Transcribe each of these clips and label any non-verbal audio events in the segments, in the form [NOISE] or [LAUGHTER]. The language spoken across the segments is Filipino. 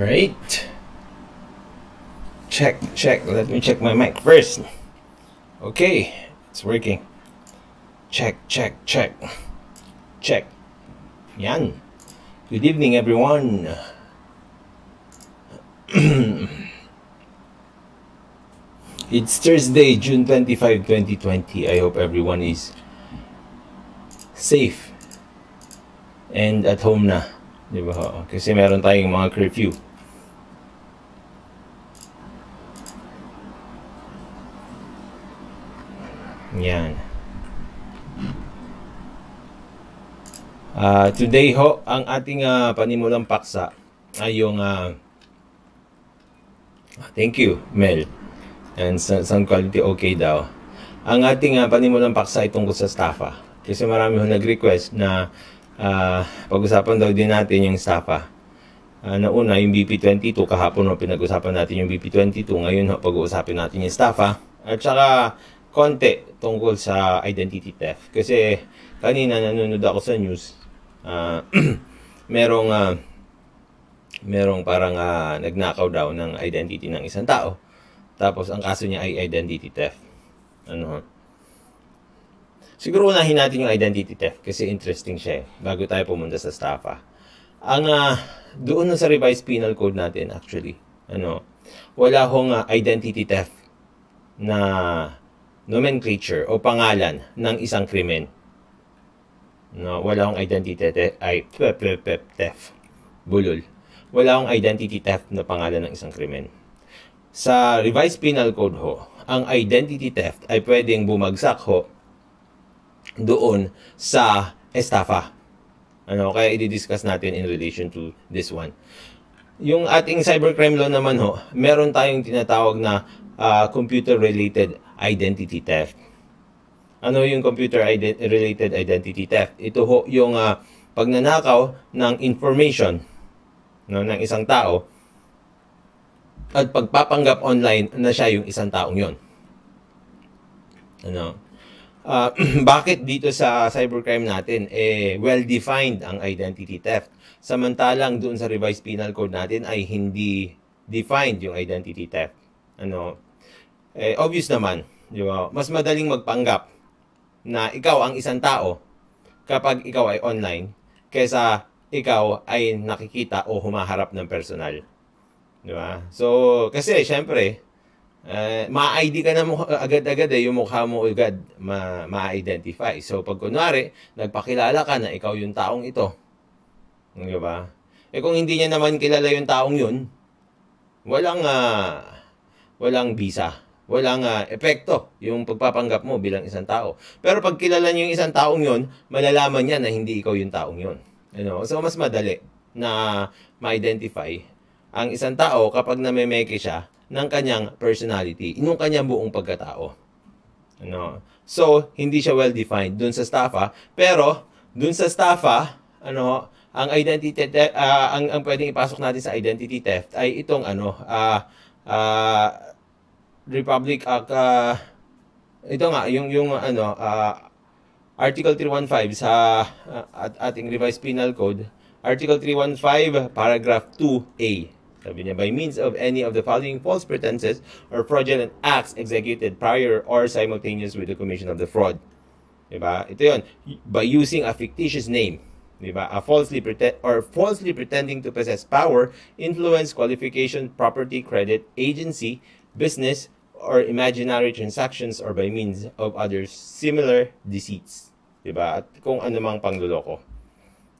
Right. Check, check. Let me check my mic first. Okay, it's working. Check, check, check. Check. Yan. Good evening, everyone. [CLEARS THROAT] it's Thursday, June 25, 2020. I hope everyone is safe and at home na. Di ba? Kasi meron tayong mga curfew. Yan. Uh, today ho, ang ating uh, panimulang paksa ay yung uh, thank you, Mel. And sound quality okay daw. Ang ating uh, panimulang paksa ay tungkol sa staffa. Kasi marami ho nag-request na uh, pag-usapan daw din natin yung staffa. Uh, nauna, yung BP22, kahapon no, pinag-usapan natin yung BP22. Ngayon, ho, pag-uusapin natin yung staffa. At saka, konti tungkol sa identity theft. Kasi kanina nanonood ako sa news, uh, [CLEARS THROAT] merong uh, merong parang uh, nagnakaw daw ng identity ng isang tao. Tapos ang kaso niya ay identity theft. Ano? Siguro unahin natin yung identity theft kasi interesting siya eh, bago tayo pumunta sa staffa. Ang uh, doon sa revised penal code natin actually, ano, wala hong uh, identity theft na nomenclature o pangalan ng isang krimen. No, wala akong identity theft. Bulol. Wala akong identity theft na pangalan ng isang krimen. Sa revised penal code ho, ang identity theft ay pwedeng bumagsak ho doon sa estafa. Ano, kaya i-discuss natin in relation to this one. Yung ating cybercrime law naman ho, meron tayong tinatawag na uh, computer-related identity theft. Ano yung computer ident related identity theft? Ito ho yung uh, pagnanakaw ng information no, ng isang tao at pagpapanggap online na siya yung isang taong yon. Ano? Uh, [CLEARS THROAT] bakit dito sa cybercrime natin eh well-defined ang identity theft? Samantalang doon sa revised penal code natin ay hindi defined yung identity theft. Ano? Eh, obvious naman, di ba? Mas madaling magpanggap na ikaw ang isang tao kapag ikaw ay online kaysa ikaw ay nakikita o humaharap ng personal. Di ba? So, kasi syempre, eh, ma-ID ka na agad-agad eh, yung mukha mo agad ma- ma-identify. So, pag kunwari, nagpakilala ka na ikaw yung taong ito. Di ba? Eh kung hindi niya naman kilala yung taong yun, walang, uh, walang visa walang uh, epekto yung pagpapanggap mo bilang isang tao. Pero pag kilala niyo yung isang taong yon, malalaman niya na hindi ikaw yung taong yon. You know? So, mas madali na ma-identify ang isang tao kapag namemeke siya ng kanyang personality, yung kanyang buong pagkatao. Ano? So, hindi siya well-defined dun sa staffa. Ah. Pero, dun sa staffa, ah, ano, ang identity theft, uh, ang, ang pwedeng ipasok natin sa identity theft ay itong ano, uh, uh, Republic Act, uh, ah, ito nga, yung, yung ano, uh, Article 315 sa uh, at, ating revised penal code, Article 315, paragraph 2A. Sabi niya, by means of any of the following false pretenses or fraudulent acts executed prior or simultaneous with the commission of the fraud. Diba? Ito yon By using a fictitious name. Diba? A falsely pretend or falsely pretending to possess power, influence, qualification, property, credit, agency, business, or imaginary transactions or by means of other similar deceits. Diba? At kung ano mang pangluloko.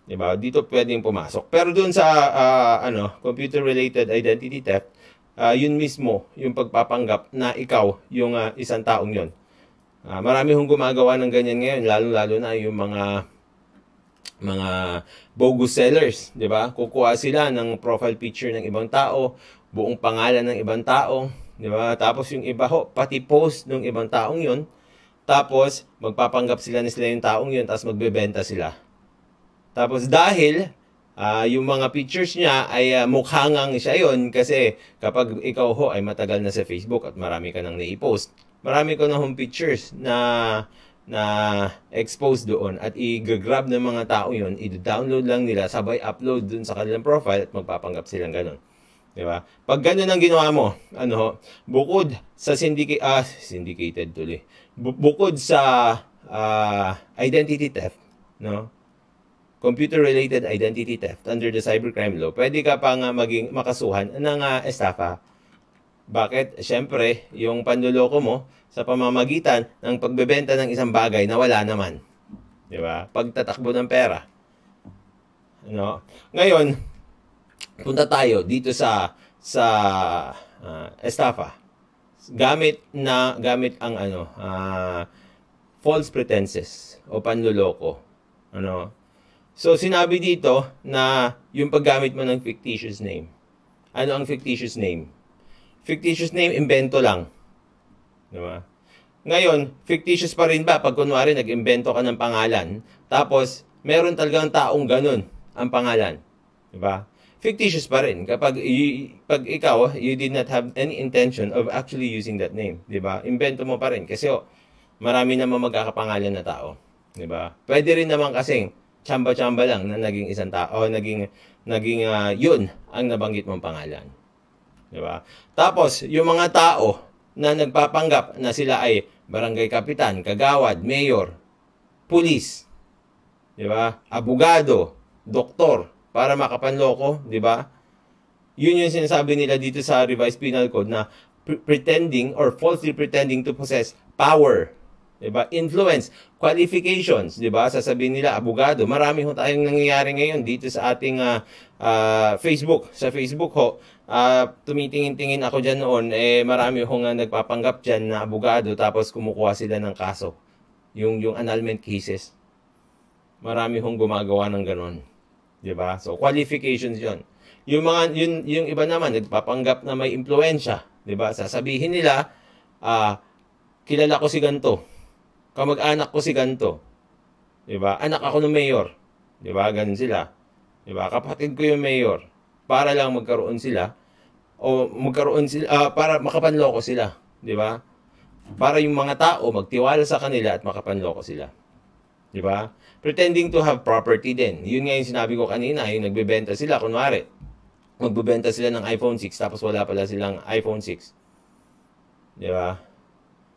Diba? Dito pwedeng pumasok. Pero doon sa uh, ano, computer-related identity theft, uh, yun mismo, yung pagpapanggap na ikaw yung uh, isang taong yon. Uh, marami hong gumagawa ng ganyan ngayon, lalo-lalo na yung mga mga bogus sellers, 'di ba? Kukuha sila ng profile picture ng ibang tao, buong pangalan ng ibang tao, Di ba? Tapos yung iba ho, pati post ng ibang taong yon Tapos, magpapanggap sila na sila yung taong yon tapos magbebenta sila. Tapos dahil uh, yung mga pictures niya ay uh, mukha siya yon kasi kapag ikaw ho ay matagal na sa Facebook at marami ka nang na-post, marami ko na home pictures na na expose doon at i-grab ng mga tao yon i-download lang nila sabay upload doon sa kanilang profile at magpapanggap silang ganun. 'di ba? Pag ganyan ang ginawa mo, ano, bukod sa syndicate uh, syndicated tuloy. Bu- bukod sa uh, identity theft, no? Computer-related identity theft under the cybercrime law, pwede ka pang uh, maging makasuhan ng uh, estafa. Bakit? Siyempre, yung panloloko mo sa pamamagitan ng pagbebenta ng isang bagay na wala naman. 'Di ba? Pagtatakbo ng pera. No? Ngayon, punta tayo dito sa sa uh, estafa gamit na gamit ang ano uh, false pretenses o panloloko ano so sinabi dito na yung paggamit mo ng fictitious name ano ang fictitious name fictitious name imbento lang di ba ngayon fictitious pa rin ba pag kunwari nag-imbento ka ng pangalan tapos meron talagang taong ganun ang pangalan di ba fictitious pa rin kapag y- pag ikaw you did not have any intention of actually using that name, 'di ba? Imbento mo pa rin kasi oh, marami namang magkakapangalan na tao, 'di ba? Pwede rin naman kasi chamba-chamba lang na naging isang tao, naging naging uh, 'yun ang nabanggit mong pangalan. 'Di ba? Tapos yung mga tao na nagpapanggap na sila ay barangay kapitan, kagawad, mayor, pulis, 'di ba? Abogado, doktor, para makapanloko, di ba? Yun yung sinasabi nila dito sa revised penal code na pretending or falsely pretending to possess power, 'di ba? Influence, qualifications, 'di ba? Sasabihin nila abogado. Marami ho tayong nangyayari ngayon dito sa ating uh, uh, Facebook, sa Facebook ho. Uh, tumitingin-tingin ako diyan noon eh marami ho nga nagpapanggap diyan na abogado tapos kumukuha sila ng kaso. Yung yung annulment cases. Marami hong gumagawa ng ganon. 'di ba? So qualifications 'yon. Yung mga yun yung iba naman nagpapanggap na may impluwensya, 'di ba? Sasabihin nila ah uh, kilala ko si ganto. Kamag-anak ko si ganto. 'Di ba? Anak ako ng mayor. 'Di ba? Ganun sila. 'Di ba? Kapatid ko yung mayor. Para lang magkaroon sila o magkaroon sila uh, para makapanloko sila, 'di ba? Para yung mga tao magtiwala sa kanila at makapanloko sila. Di ba? Pretending to have property din. Yun nga yung sinabi ko kanina, yung nagbebenta sila, kunwari, magbebenta sila ng iPhone 6 tapos wala pala silang iPhone 6. Di ba?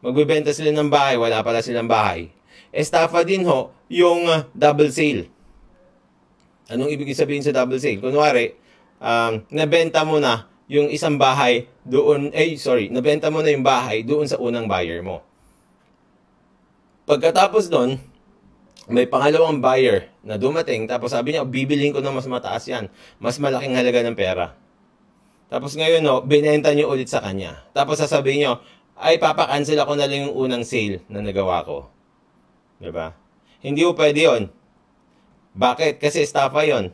Magbebenta sila ng bahay, wala pala silang bahay. Estafa din ho, yung ah, double sale. Anong ibig sabihin sa double sale? Kunwari, um, nabenta mo na yung isang bahay doon, eh sorry, nabenta mo na yung bahay doon sa unang buyer mo. Pagkatapos doon, may pangalawang buyer na dumating tapos sabi niya bibiliin ko ng mas mataas yan mas malaking halaga ng pera tapos ngayon no oh, binenta niyo ulit sa kanya tapos sasabihin niyo ay papakancel ako na lang yung unang sale na nagawa ko di ba hindi po pwede yon bakit kasi estafa yon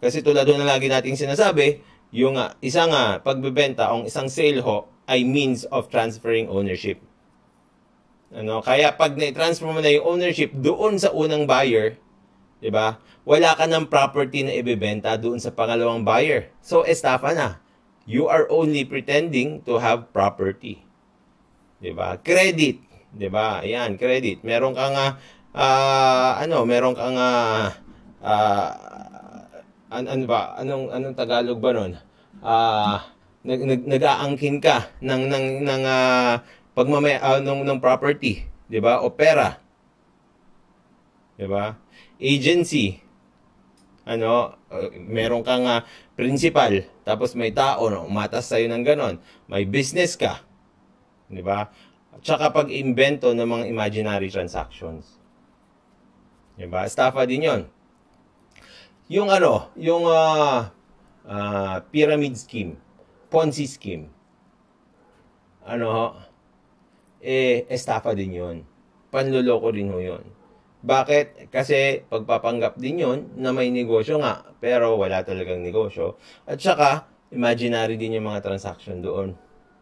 kasi tulad na lagi nating sinasabi yung uh, ah, isang uh, pagbebenta o isang sale ho ay means of transferring ownership ano, kaya pag na-transfer mo na yung ownership doon sa unang buyer, 'di ba? Wala ka ng property na ibebenta doon sa pangalawang buyer. So estafa na. Ah, you are only pretending to have property. 'Di ba? Credit, 'di ba? Ayun, credit. Meron kang uh, ah, uh, ano, meron kang uh, ah, uh, an ano ba? Anong anong Tagalog ba noon? Ah, uh, nag, nag, nag-aangkin ka ng ng ng uh, pagmamay uh, ah, ng, ng property, 'di ba? O pera. 'Di ba? Agency. Ano, uh, meron kang uh, principal, tapos may tao no, umatas sa iyo ng ganon. May business ka. 'Di ba? At saka pag-imbento ng mga imaginary transactions. 'Di ba? Estafa din 'yon. Yung ano, yung uh, uh, pyramid scheme, Ponzi scheme. Ano, eh, estafa din yun. Panluloko rin ho yun. Bakit? Kasi pagpapanggap din yon na may negosyo nga, pero wala talagang negosyo. At saka, imaginary din yung mga transaction doon.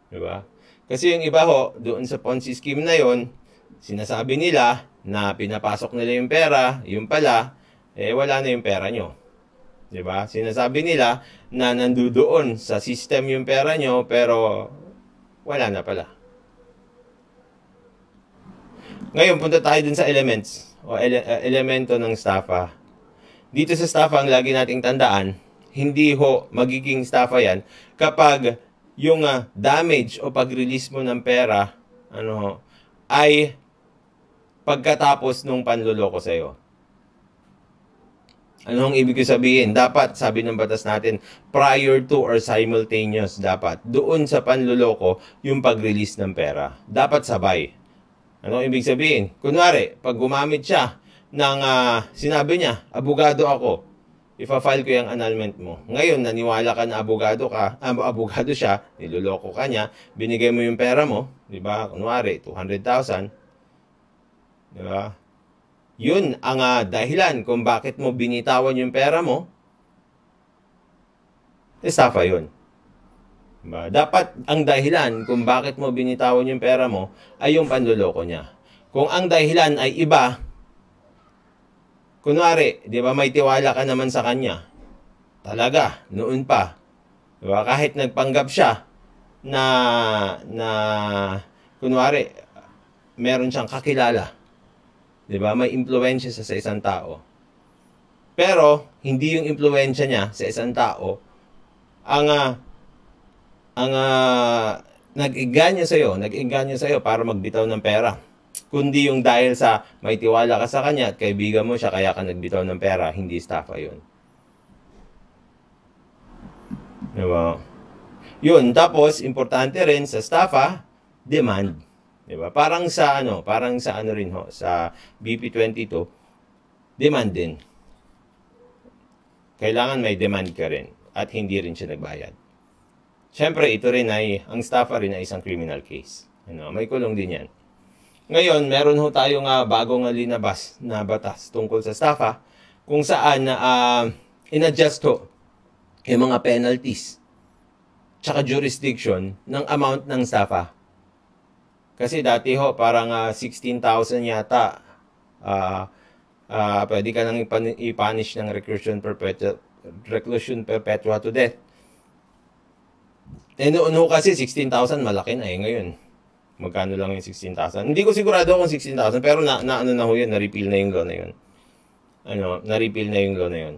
Di ba? Kasi yung iba ho, doon sa Ponzi scheme na yon sinasabi nila na pinapasok nila yung pera, yung pala, eh wala na yung pera nyo. Di ba? Sinasabi nila na nandoon sa system yung pera nyo, pero wala na pala. Ngayon, punta tayo dun sa elements o ele eh, elemento ng staffa. Dito sa staffa, ang lagi nating tandaan, hindi ho magiging staffa yan kapag yung uh, damage o pag-release mo ng pera ano ho, ay pagkatapos nung panluloko sa'yo. Anong ibig ko sabihin? Dapat, sabi ng batas natin, prior to or simultaneous dapat. Doon sa panluloko, yung pag-release ng pera. Dapat sabay. Ano ibig sabihin? Kunwari, pag gumamit siya ng uh, sinabi niya, abogado ako, ipa-file ko yung annulment mo. Ngayon, naniwala ka na abogado ka, ah, abogado siya, niloloko ka niya, binigay mo yung pera mo, di ba? Kunwari, 200,000, di ba? Yun ang uh, dahilan kung bakit mo binitawan yung pera mo. Estafa eh, yun. Diba? Dapat ang dahilan kung bakit mo binitawan yung pera mo ay yung panloloko niya. Kung ang dahilan ay iba, kunwari, di ba may tiwala ka naman sa kanya. Talaga, noon pa. Di ba? Kahit nagpanggap siya na, na kunwari, meron siyang kakilala. Di ba? May impluensya sa, sa isang tao. Pero, hindi yung impluensya niya sa isang tao ang uh, ang uh, nag-iganya iyo, nag-iganya iyo para magbitaw ng pera. Kundi yung dahil sa may tiwala ka sa kanya at kaibigan mo siya kaya ka nagbitaw ng pera, hindi estafa yun. Diba? Yun, tapos importante rin sa estafa, ah, demand. Diba? Parang sa ano, parang sa ano rin ho, sa BP22, demand din. Kailangan may demand ka rin at hindi rin siya nagbayad. Siyempre, ito rin ay, ang staffa rin ay isang criminal case. Ano, may kulong din yan. Ngayon, meron ho tayo uh, bagong linabas na batas tungkol sa staffa ah, kung saan uh, inadjust ho yung mga penalties tsaka jurisdiction ng amount ng staffa. Ah. Kasi dati ho, parang uh, 16,000 yata. Uh, uh, pwede ka nang ipanish ng reclusion perpetua, reclusion perpetua to death. Eh, noon ho kasi 16,000 malaki na eh ngayon. Magkano lang yung 16,000? Hindi ko sigurado kung 16,000 pero na, na ano na ho yun, na-refill na yung loan na yun. Ano, na-refill na yung loan na yun.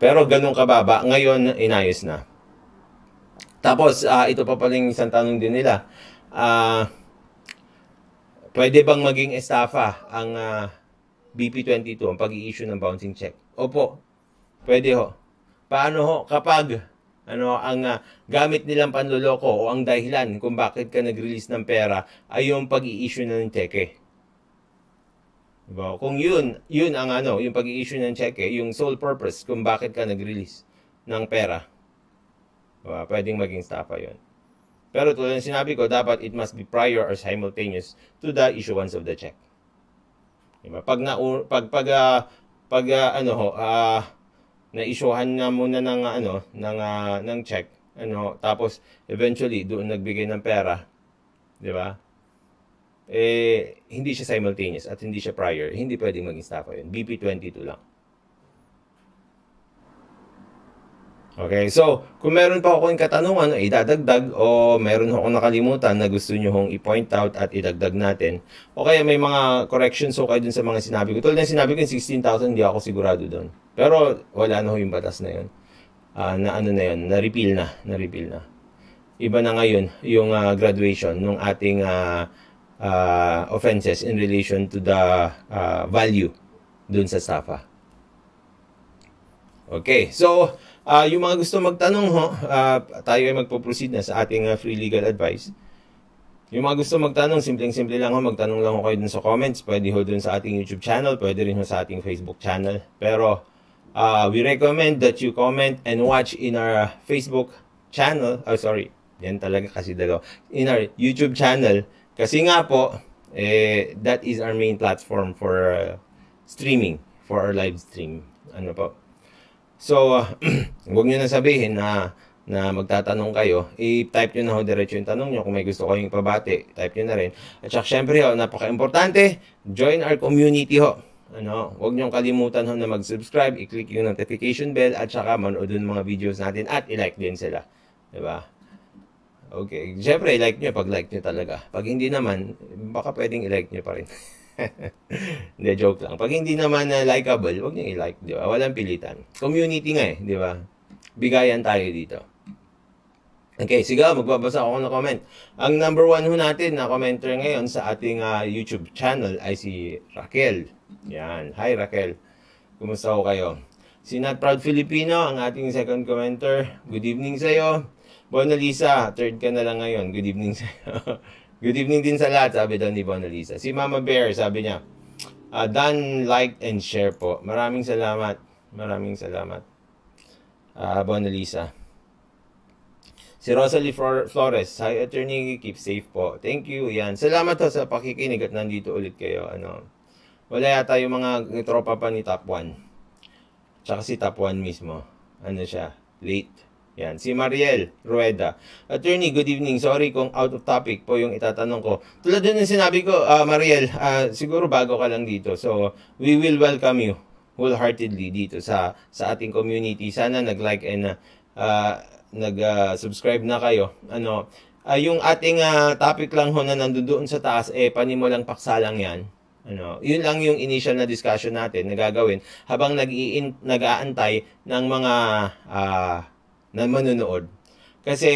Pero ganun kababa. Ngayon, inayos na. Tapos, uh, ito pa pala yung isang tanong din nila. Uh, pwede bang maging estafa ang uh, ah, BP22, ang pag-i-issue ng bouncing check? Opo, pwede ho. Paano ho kapag ano ang uh, gamit nilang panloloko o ang dahilan kung bakit ka nag-release ng pera ay yung pag-i-issue ng cheque. Diba? Kung yun, yun ang ano, yung pag-i-issue ng cheque, yung sole purpose kung bakit ka nag-release ng pera. Diba? Pwedeng maging estafa yun. Pero tulad ng sinabi ko, dapat it must be prior or simultaneous to the issuance of the check. Diba? Pag na pag pag uh, pag uh, ano ho, uh, na-issuehan nga muna ng ah, ano, ng uh, ng check, ano, tapos eventually doon nagbigay ng pera, 'di ba? Eh hindi siya simultaneous at hindi siya prior. Hindi pwedeng maging staff 'yun. BP22 lang. Okay, so kung meron pa ako akong katanungan o ano, idadagdag o meron ako nakalimutan na gusto nyo hong i-point out at idagdag natin o kaya may mga corrections o kayo dun sa mga sinabi ko. Tulad na sinabi ko yung 16,000, hindi ako sigurado doon. Pero wala na ho yung batas na yun. Uh, na ano na yun, na-repeal na, na-repeal na. Iba na ngayon yung uh, graduation ng ating uh, uh, offenses in relation to the uh, value dun sa SAFA. Okay, so Uh, yung mga gusto magtanong ho, uh, tayo ay magpo-proceed na sa ating uh, free legal advice. Yung mga gusto magtanong, simpleng-simple lang ho, magtanong lang ho kayo dun sa comments. Pwede ho dun sa ating YouTube channel, pwede rin ho sa ating Facebook channel. Pero uh, we recommend that you comment and watch in our Facebook channel. Oh, sorry. Yan talaga kasi dalaw. In our YouTube channel. Kasi nga po, eh, that is our main platform for uh, streaming, for our live stream. Ano po? So, uh, [CLEARS THROAT] huwag nyo na sabihin na na magtatanong kayo, i-type nyo na ho diretso yung tanong nyo. Kung may gusto kayong pabati, type nyo na rin. At saka syempre ho, napaka-importante, join our community ho. Ano, huwag nyo kalimutan ho na mag-subscribe, i-click yung notification bell, at saka manood dun mga videos natin at i-like din sila. Diba? Okay. Siyempre, i-like nyo pag like nyo talaga. Pag hindi naman, baka pwedeng i-like nyo pa rin. [LAUGHS] [LAUGHS] Hindi, joke lang. Pag hindi naman na uh, likable, wag niyang i-like, di ba? Walang pilitan. Community nga eh, di ba? Bigayan tayo dito. Okay, sige, magbabasa ako ng comment. Ang number one ho natin na commenter ngayon sa ating uh, YouTube channel ay si Raquel. Yan. Hi, Raquel. Kumusta ho kayo? Si Not Proud Filipino, ang ating second commenter. Good evening sa'yo. Bona Lisa, third ka na lang ngayon. Good evening sa'yo. [LAUGHS] Good evening din sa lahat, sabi daw ni Bonalisa. Si Mama Bear, sabi niya, uh, ah, done, like, and share po. Maraming salamat. Maraming salamat. Uh, Bonalisa. Si Rosalie Flores, hi attorney, keep safe po. Thank you, yan. Salamat ho sa pakikinig at nandito ulit kayo. Ano, wala yata yung mga tropa pa ni Top 1. Tsaka si Top 1 mismo. Ano siya, late. Yan, si Mariel Rueda. Attorney, good evening. Sorry kung out of topic po yung itatanong ko. Tulad din ng sinabi ko, uh, Mariel, uh, siguro bago ka lang dito. So, we will welcome you wholeheartedly dito sa sa ating community. Sana nag-like and uh, ah, nag-subscribe uh, na kayo. Ano, uh, yung ating uh, topic lang ho na nandoon sa taas eh panimulang paksa lang 'yan. Ano, yun lang yung initial na discussion natin na gagawin habang nag-aantay ng mga uh, na manonood. Kasi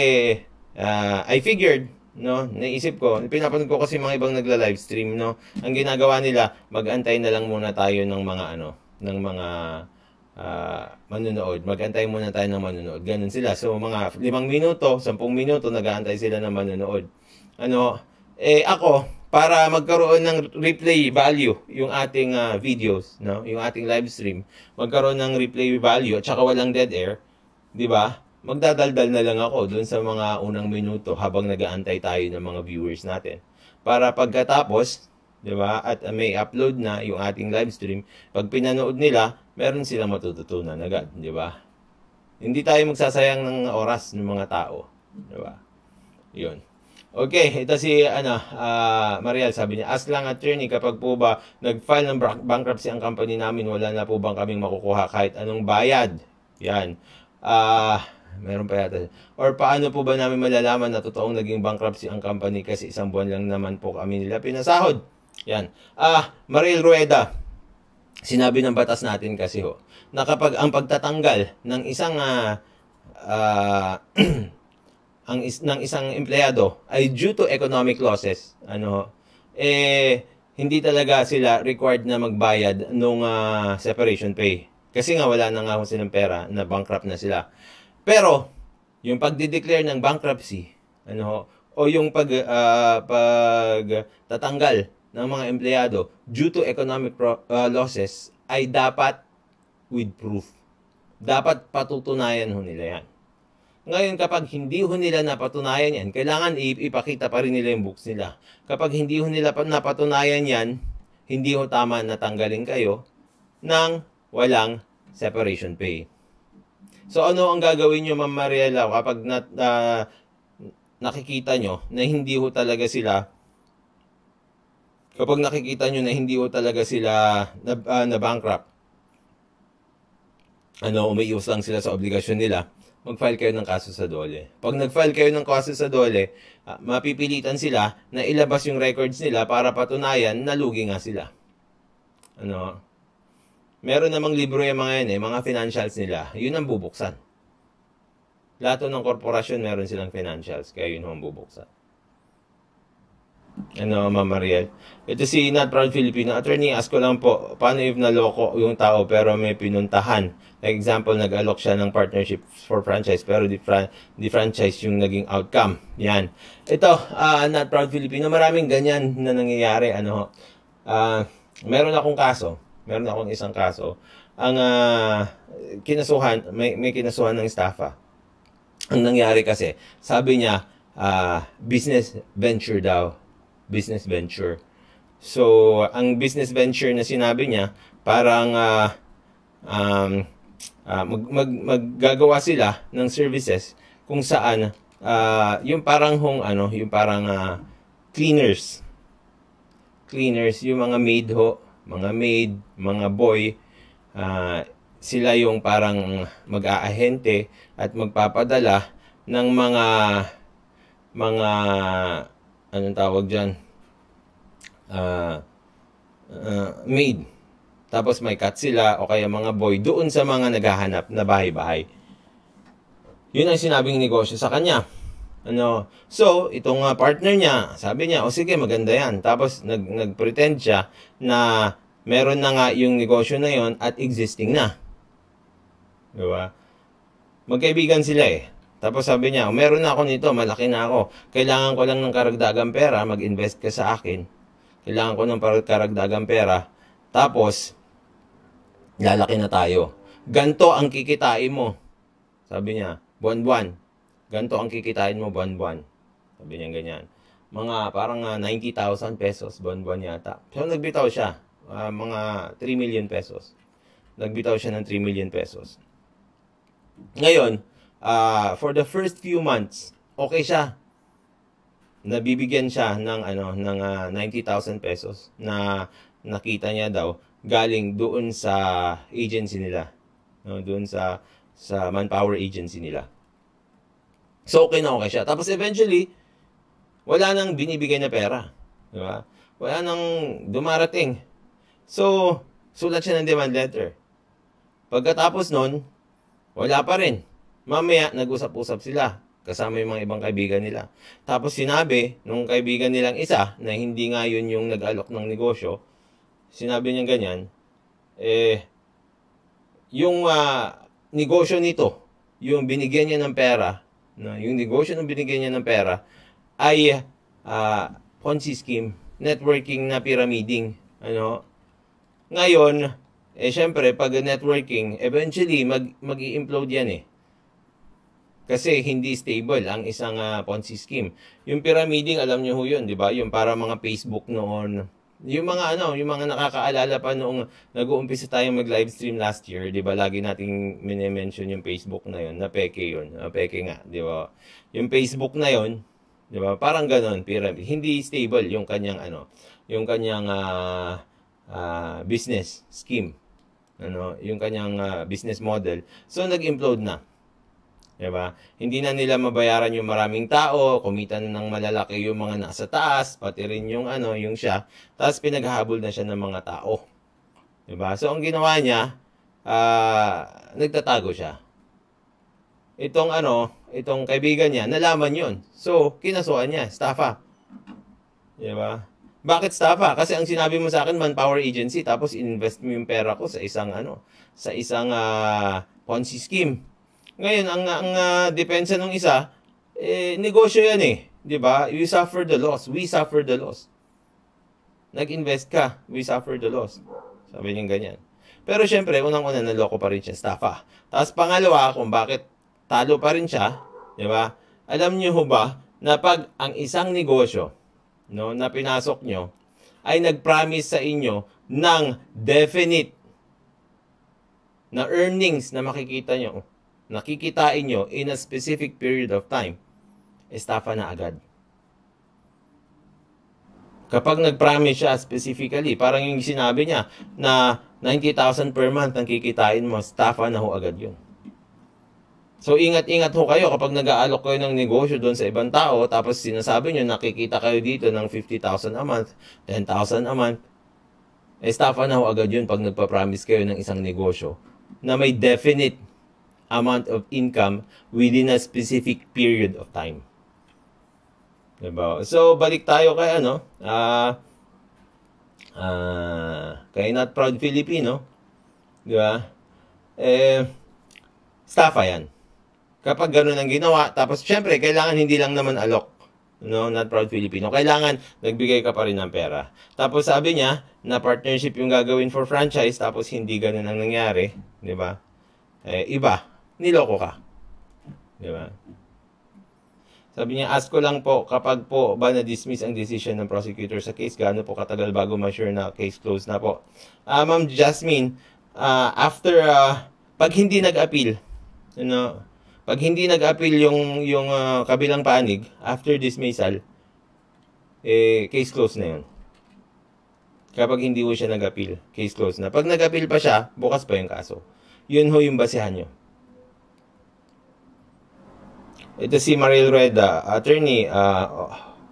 uh, I figured no, naisip ko, pinapanood ko kasi mga ibang nagla-live stream, no. Ang ginagawa nila, mag-antay na lang muna tayo ng mga ano, ng mga uh, manonood. Mag-antay muna tayo ng manonood. Ganun sila. So mga 5 minuto, 10 minuto nag-aantay sila ng manonood. Ano, eh ako para magkaroon ng replay value yung ating uh, videos, no, yung ating live stream, magkaroon ng replay value at saka walang dead air, 'di ba? magdadaldal na lang ako doon sa mga unang minuto habang nagaantay tayo ng mga viewers natin. Para pagkatapos, 'di ba? At may upload na yung ating live stream, pag pinanood nila, meron silang matututunan agad, 'di ba? Hindi tayo magsasayang ng oras ng mga tao, 'di ba? 'Yun. Okay, ito si ano, uh, Mariel sabi niya, as lang attorney kapag po ba nag-file ng bankruptcy ang company namin, wala na po bang kaming makukuha kahit anong bayad? Yan. Ah, uh, Meron pa yata. Or paano po ba namin malalaman na totoong naging bankruptcy ang company kasi isang buwan lang naman po kami nila pinasahod? Yan. Ah, Maril Rueda. Sinabi ng batas natin kasi ho, na kapag ang pagtatanggal ng isang uh, uh, [CLEARS THROAT] ang is, ng isang empleyado ay due to economic losses, ano, eh, hindi talaga sila required na magbayad nung uh, separation pay. Kasi nga wala na nga silang pera, na bankrupt na sila. Pero, yung pagdideclare ng bankruptcy, ano, o yung pag, uh, ah, pag tatanggal ng mga empleyado due to economic pro- uh, losses ay dapat with proof. Dapat patutunayan ho nila yan. Ngayon, kapag hindi ho nila napatunayan yan, kailangan ipakita pa rin nila yung books nila. Kapag hindi ho nila napatunayan yan, hindi ho tama na tanggalin kayo ng walang separation pay. So ano ang gagawin nyo, Ma'am Mariela, kapag na, uh, nakikita nyo na hindi ho talaga sila kapag nakikita nyo na hindi ho talaga sila na, uh, ah, na bankrupt, ano, umiiwas lang sila sa obligasyon nila, mag-file kayo ng kaso sa dole. Pag nag-file kayo ng kaso sa dole, uh, mapipilitan sila na ilabas yung records nila para patunayan na lugi nga sila. Ano, Meron namang libro yung mga yan eh, mga financials nila. Yun ang bubuksan. Lahat ng korporasyon meron silang financials, kaya yun ang bubuksan. Ano, Ma'am Mariel? Ito si Not Proud Filipino. Attorney, ask ko lang po, paano if naloko yung tao pero may pinuntahan? Like example, nag-alok siya ng partnership for franchise pero di, fra di franchise yung naging outcome. Yan. Ito, uh, ah, Not Proud Filipino. Maraming ganyan na nangyayari. Ano, uh, meron akong kaso meron akong isang kaso. Ang uh, kinasuhan, may, may kinasuhan ng staffa. Ah. Ang nangyari kasi, sabi niya, uh, business venture daw. Business venture. So, ang business venture na sinabi niya, parang uh, um, uh, mag, mag, maggagawa sila ng services kung saan uh, yung parang hong ano, yung parang uh, cleaners. Cleaners, yung mga maid ho mga maid, mga boy, uh, sila yung parang mag-aahente at magpapadala ng mga mga anong tawag diyan uh, ah, uh, ah, maid tapos may cut sila o kaya mga boy doon sa mga naghahanap na bahay-bahay yun ang sinabing negosyo sa kanya ano so itong uh, partner niya sabi niya o sige maganda yan tapos nag nagpretend siya na meron na nga yung negosyo na yon at existing na. Di ba? Magkaibigan sila eh. Tapos sabi niya, oh, meron na ako nito, malaki na ako. Kailangan ko lang ng karagdagang pera, mag-invest ka sa akin. Kailangan ko ng karagdagang pera. Tapos, lalaki na tayo. Ganto ang kikitain mo. Sabi niya, buwan-buwan. Ganto ang kikitain mo buwan-buwan. Sabi niya ganyan. Mga parang 90,000 ah, pesos buwan-buwan yata. So nagbitaw siya uh, mga 3 million pesos. Nagbitaw siya ng 3 million pesos. Ngayon, uh, for the first few months, okay siya. Nabibigyan siya ng ano ng uh, ah, 90,000 pesos na nakita niya daw galing doon sa agency nila. No, doon sa sa manpower agency nila. So okay na okay siya. Tapos eventually wala nang binibigay na pera, di ba? Wala nang dumarating So, sulat siya ng demand letter. Pagkatapos nun, wala pa rin. Mamaya, nag-usap-usap sila kasama yung mga ibang kaibigan nila. Tapos sinabi nung kaibigan nilang isa na hindi nga yun yung nag-alok ng negosyo, sinabi niya ganyan, eh, yung uh, negosyo nito, yung binigyan niya ng pera, no, yung negosyo ng binigyan niya ng pera, ay uh, Ponzi scheme, networking na pyramiding, ano, ngayon, eh syempre, pag networking, eventually, mag, mag implode yan eh. Kasi hindi stable ang isang uh, Ponzi scheme. Yung pyramiding, alam nyo ho yun, di ba? Yung para mga Facebook noon. Yung mga ano, yung mga nakakaalala pa noong nag-uumpisa tayong mag-livestream last year, 'di ba? Lagi nating mini-mention yung Facebook na 'yon, na peke 'yon. Na peke nga, 'di ba? Yung Facebook na 'yon, 'di ba? Parang ganoon, pyramid. Hindi stable yung kanyang ano, yung kanyang uh, uh, business scheme, ano, yung kanyang uh, business model. So nag-implode na. 'Di ba? Hindi na nila mabayaran yung maraming tao, kumita na ng malalaki yung mga nasa taas, pati rin yung ano, yung siya. Tapos pinaghahabol na siya ng mga tao. 'Di ba? So ang ginawa niya, uh, nagtatago siya. Itong ano, itong kaibigan niya, nalaman yun. So, kinasuhan niya, staffa. 'Di ba? Bakit Stafa? Kasi ang sinabi mo sa akin, manpower agency, tapos invest mo yung pera ko sa isang ano, sa isang uh, Ponzi scheme. Ngayon, ang, ang uh, depensa ng isa, eh, negosyo yan eh. Di ba? You suffer the loss. We suffer the loss. Nag-invest ka, we suffer the loss. Sabi niya ganyan. Pero syempre, unang-una naloko pa rin siya, Stafa. Tapos pangalawa, kung bakit talo pa rin siya, di ba? Alam niyo ho ba na pag ang isang negosyo, no, na pinasok nyo, ay nagpromise sa inyo ng definite na earnings na makikita nyo, nakikitain nyo in a specific period of time, estafa na agad. Kapag nagpromise siya specifically, parang yung sinabi niya na 90,000 per month ang kikitain mo, estafa na ho agad yun. So ingat-ingat ho kayo kapag nag-aalok kayo ng negosyo doon sa ibang tao tapos sinasabi nyo nakikita kayo dito ng 50,000 a month, 10,000 a month. estafa eh, na ho agad yun pag nagpa-promise kayo ng isang negosyo na may definite amount of income within a specific period of time. Diba? So balik tayo kay ano, ah uh, uh, kay Not Proud Filipino. Di ba? Eh, staffa yan kapag ganun ang ginawa. Tapos, syempre, kailangan hindi lang naman alok. No, not proud Filipino. Kailangan nagbigay ka pa rin ng pera. Tapos sabi niya na partnership yung gagawin for franchise tapos hindi ganun ang nangyari, 'di ba? Eh iba, niloko ka. 'Di ba? Sabi niya, ask ko lang po, kapag po ba na-dismiss ang decision ng prosecutor sa case, gaano po katagal bago ma-sure na case closed na po? Uh, Ma'am Jasmine, uh, after, uh, pag hindi nag-appeal, you know, pag hindi nag-appeal yung, yung uh, kabilang panig, after dismissal, eh, case closed na yun. Kapag hindi ho siya nag-appeal, case closed na. Pag nag-appeal pa siya, bukas pa yung kaso. Yun ho yung basehan nyo. Ito si Mariel Rueda, attorney. Uh,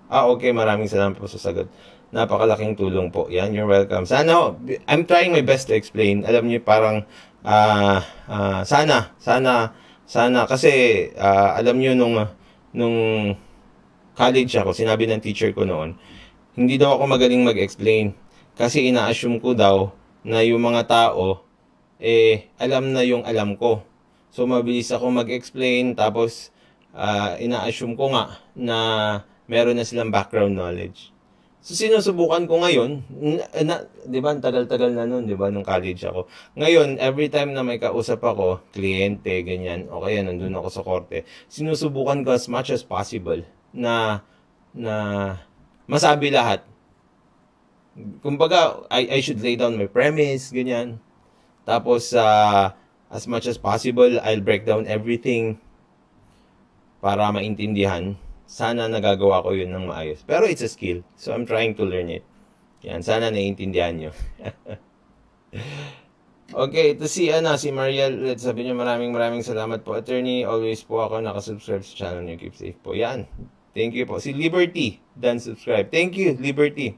ah, okay, maraming salamat po sa sagot. Napakalaking tulong po. Yan, you're welcome. Sana, ho, I'm trying my best to explain. Alam niyo, parang, uh, uh, sana, sana, sana kasi uh, alam niyo nung ah, nung college ako, sinabi ng teacher ko noon, hindi daw ako magaling mag-explain kasi ina-assume ko daw na yung mga tao eh alam na yung alam ko. So mabilis ako mag-explain tapos uh, ina-assume ko nga na meron na silang background knowledge. So, sinusubukan ko ngayon, na, di ba, tagal-tagal na noon, di ba, nung college ako. Ngayon, every time na may kausap ako, kliyente, ganyan, o kaya nandun ako sa korte, sinusubukan ko as much as possible na, na masabi lahat. Kumbaga, I, I should lay down my premise, ganyan. Tapos, uh, as much as possible, I'll break down everything para maintindihan sana nagagawa ko yun ng maayos. Pero it's a skill. So I'm trying to learn it. Yan, sana naiintindihan nyo. [LAUGHS] okay, ito si, ano, si Mariel. Sabi nyo maraming maraming salamat po, attorney. Always po ako nakasubscribe sa channel nyo. Keep safe po. Yan. Thank you po. Si Liberty, dan subscribe. Thank you, Liberty.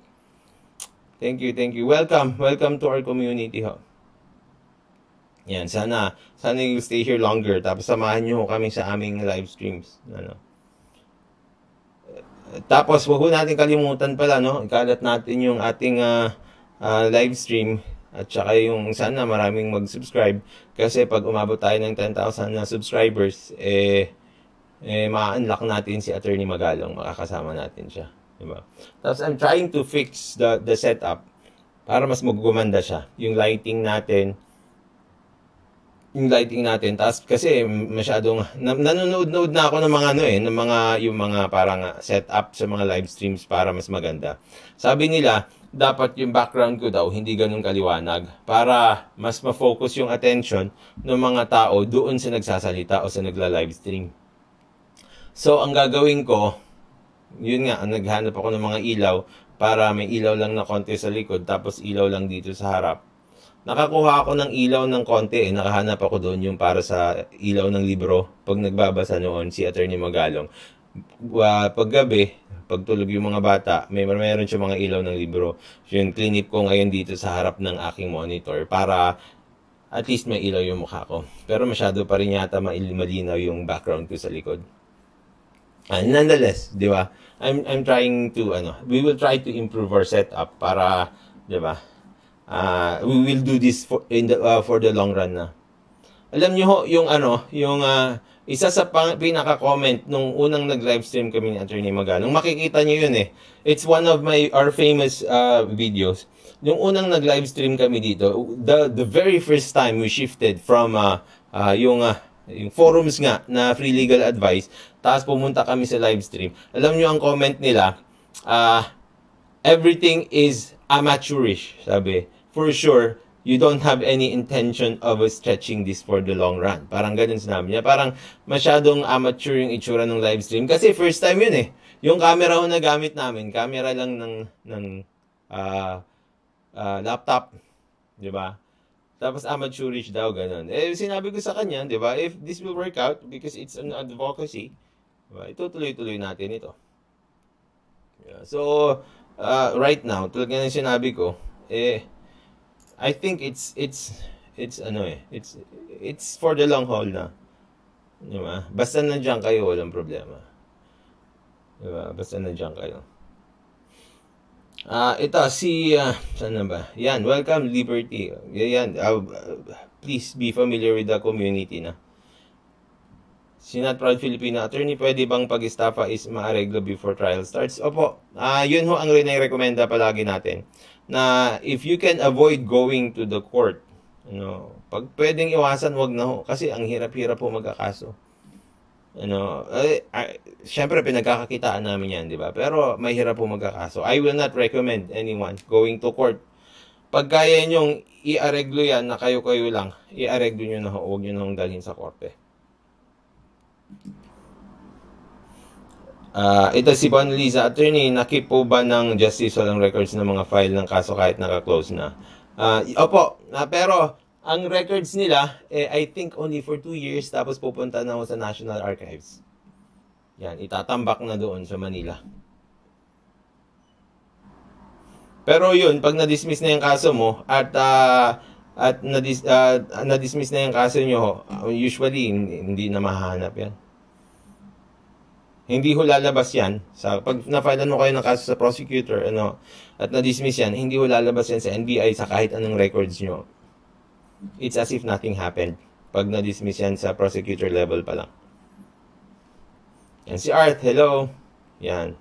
Thank you, thank you. Welcome. Welcome to our community. Ho. Yan, sana, sana you stay here longer. Tapos samahan nyo kami sa aming live streams. Ano. Tapos, wag po natin kalimutan pala, no? Ikalat natin yung ating uh, uh, live stream at saka yung sana maraming mag-subscribe. Kasi pag umabot tayo ng 10,000 na subscribers, eh, eh ma-unlock natin si Attorney Magalong. Makakasama natin siya. Diba? Tapos, I'm trying to fix the, the setup para mas magumanda siya. Yung lighting natin, yung lighting natin. Tapos kasi masyadong na, nanonood-nood na ako ng mga ano eh, ng mga yung mga parang setup sa mga live streams para mas maganda. Sabi nila, dapat yung background ko daw hindi ganun kaliwanag para mas ma-focus yung attention ng mga tao doon sa nagsasalita o sa nagla-live stream. So ang gagawin ko, yun nga, naghanap ako ng mga ilaw para may ilaw lang na konti sa likod tapos ilaw lang dito sa harap Nakakuha ako ng ilaw ng konti eh. Nakahanap ako doon yung para sa ilaw ng libro. Pag nagbabasa noon si Attorney Magalong. Uh, paggabi, pagtulog yung mga bata, may meron siya mga ilaw ng libro. So, yung clinip ko ngayon dito sa harap ng aking monitor para at least may ilaw yung mukha ko. Pero masyado pa rin yata malinaw yung background ko sa likod. And ah, nonetheless, di ba? I'm, I'm trying to, ano, we will try to improve our setup para, di ba? uh, we will do this for in the uh, for the long run na. Alam niyo ho yung ano, yung uh, isa sa pinaka-comment nung unang nag-live stream kami ni Attorney Magalong. Makikita niyo yun eh. It's one of my our famous uh, videos. Yung unang nag-live stream kami dito, the the very first time we shifted from uh, uh, yung uh, yung forums nga na free legal advice, tapos pumunta kami sa live stream. Alam niyo ang comment nila, uh, everything is amateurish, sabi for sure, you don't have any intention of stretching this for the long run. Parang ganun sinabi niya. Parang masyadong amateur yung itsura ng live stream. Kasi first time yun eh. Yung camera ko na gamit namin, camera lang ng, ng uh, uh, laptop. ba diba? Tapos amateurish daw, ganun. Eh, sinabi ko sa kanya, di ba, if this will work out because it's an advocacy, diba, itutuloy-tuloy natin ito. Yeah. So, uh, right now, tulad nga ng sinabi ko, eh, I think it's it's it's ano eh, it's it's for the long haul na. 'Di ba? Basta nandiyan kayo, walang problema. 'Di ba? Basta nandiyan kayo. Ah, uh, ito si uh, saan na ba? Yan, welcome Liberty. Yan, uh, please be familiar with the community na. Si Not Proud Filipino Attorney, pwede bang pag-estafa is maareglo before trial starts? Opo, uh, yun ho ang rin recommenda palagi natin na if you can avoid going to the court, you pag pwedeng iwasan, wag na ho. Kasi ang hirap-hirap po magkakaso. Ano, eh, eh, syempre pinagkakakitaan namin yan, di ba? Pero may hirap po magkakaso. I will not recommend anyone going to court. Pag kaya nyong iareglo yan na kayo-kayo lang, iareglo nyo na ho, huwag nyo nang dalhin sa korte. Uh, ito si Bon Liza, attorney, nakip po ba ng Justice ang records ng mga file ng kaso kahit naka-close na? Uh, opo, uh, pero ang records nila, eh, I think only for two years, tapos pupunta na ako sa National Archives. Yan, itatambak na doon sa Manila. Pero yun, pag na-dismiss na yung kaso mo, at uh, at na-dis, uh, na-dismiss na yung kaso nyo, usually hindi na mahanap yan. Hindi ho lalabas yan. Sa, pag nafilan mo kayo ng kaso sa prosecutor ano, at na-dismiss yan, hindi ho lalabas yan sa NBI sa kahit anong records nyo. It's as if nothing happened pag na-dismiss yan sa prosecutor level pa lang. Yan si Art, hello. Yan.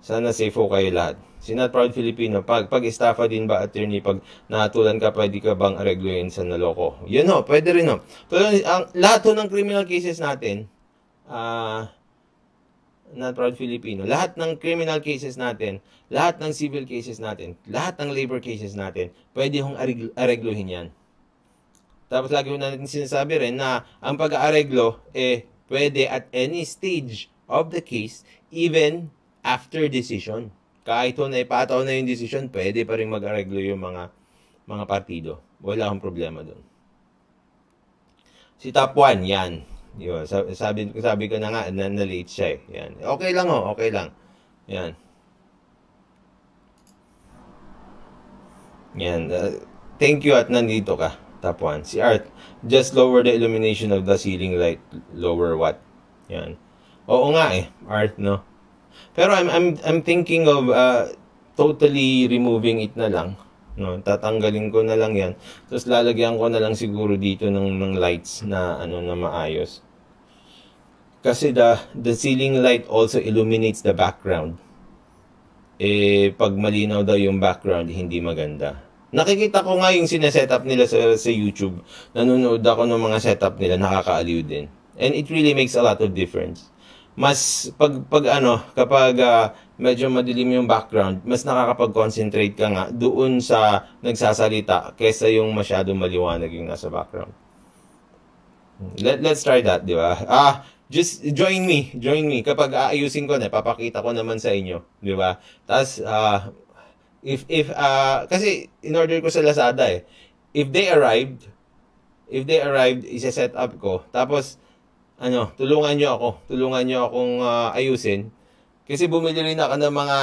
Sana safe ho kayo lahat. Si Not Proud Filipino, pag, pag estafa din ba attorney, pag natulan ka, pwede ka bang aregluin sa naloko? Yun ho, pwede rin ho. Pero ang, lahat ho ng criminal cases natin, ah, uh, not proud Filipino, lahat ng criminal cases natin, lahat ng civil cases natin, lahat ng labor cases natin, pwede hong aregluhin yan. Tapos lagi ko natin sinasabi rin na ang pag-aareglo, eh, pwede at any stage of the case, even after decision. Kahit ho na ipataw na yung decision, pwede pa rin mag-areglo yung mga, mga partido. Wala akong problema doon. Si Top 1, yan. Yun, sabi, sabi ko na nga, na, na late siya eh. Yan. Okay lang oh, okay lang. Yan. Yan. Uh, thank you at nandito ka. Top 1. Si Art, just lower the illumination of the ceiling light. Lower what? Yan. Oo nga eh, Art, no? Pero I'm, I'm, I'm thinking of uh, totally removing it na lang no tatanggalin ko na lang yan tapos lalagyan ko na lang siguro dito ng, ng lights na ano na maayos kasi the the ceiling light also illuminates the background eh pag malinaw daw yung background hindi maganda nakikita ko nga yung sinesetup nila sa, sa YouTube nanonood ako ng mga setup nila nakakaaliw din and it really makes a lot of difference mas pag pag ano kapag uh, medyo madilim yung background, mas nakakapag-concentrate ka nga doon sa nagsasalita kaysa yung masyado maliwanag yung nasa background. Let, let's try that, di ba? Ah, just join me, join me. Kapag aayusin ko na, papakita ko naman sa inyo, di ba? Tapos, ah, uh, if, if, ah, uh, kasi in order ko sa Lazada eh, if they arrived, if they arrived, isa-set up ko. Tapos, ano, tulungan nyo ako. Tulungan nyo akong uh, ayusin kasi bumili rin ako ng mga,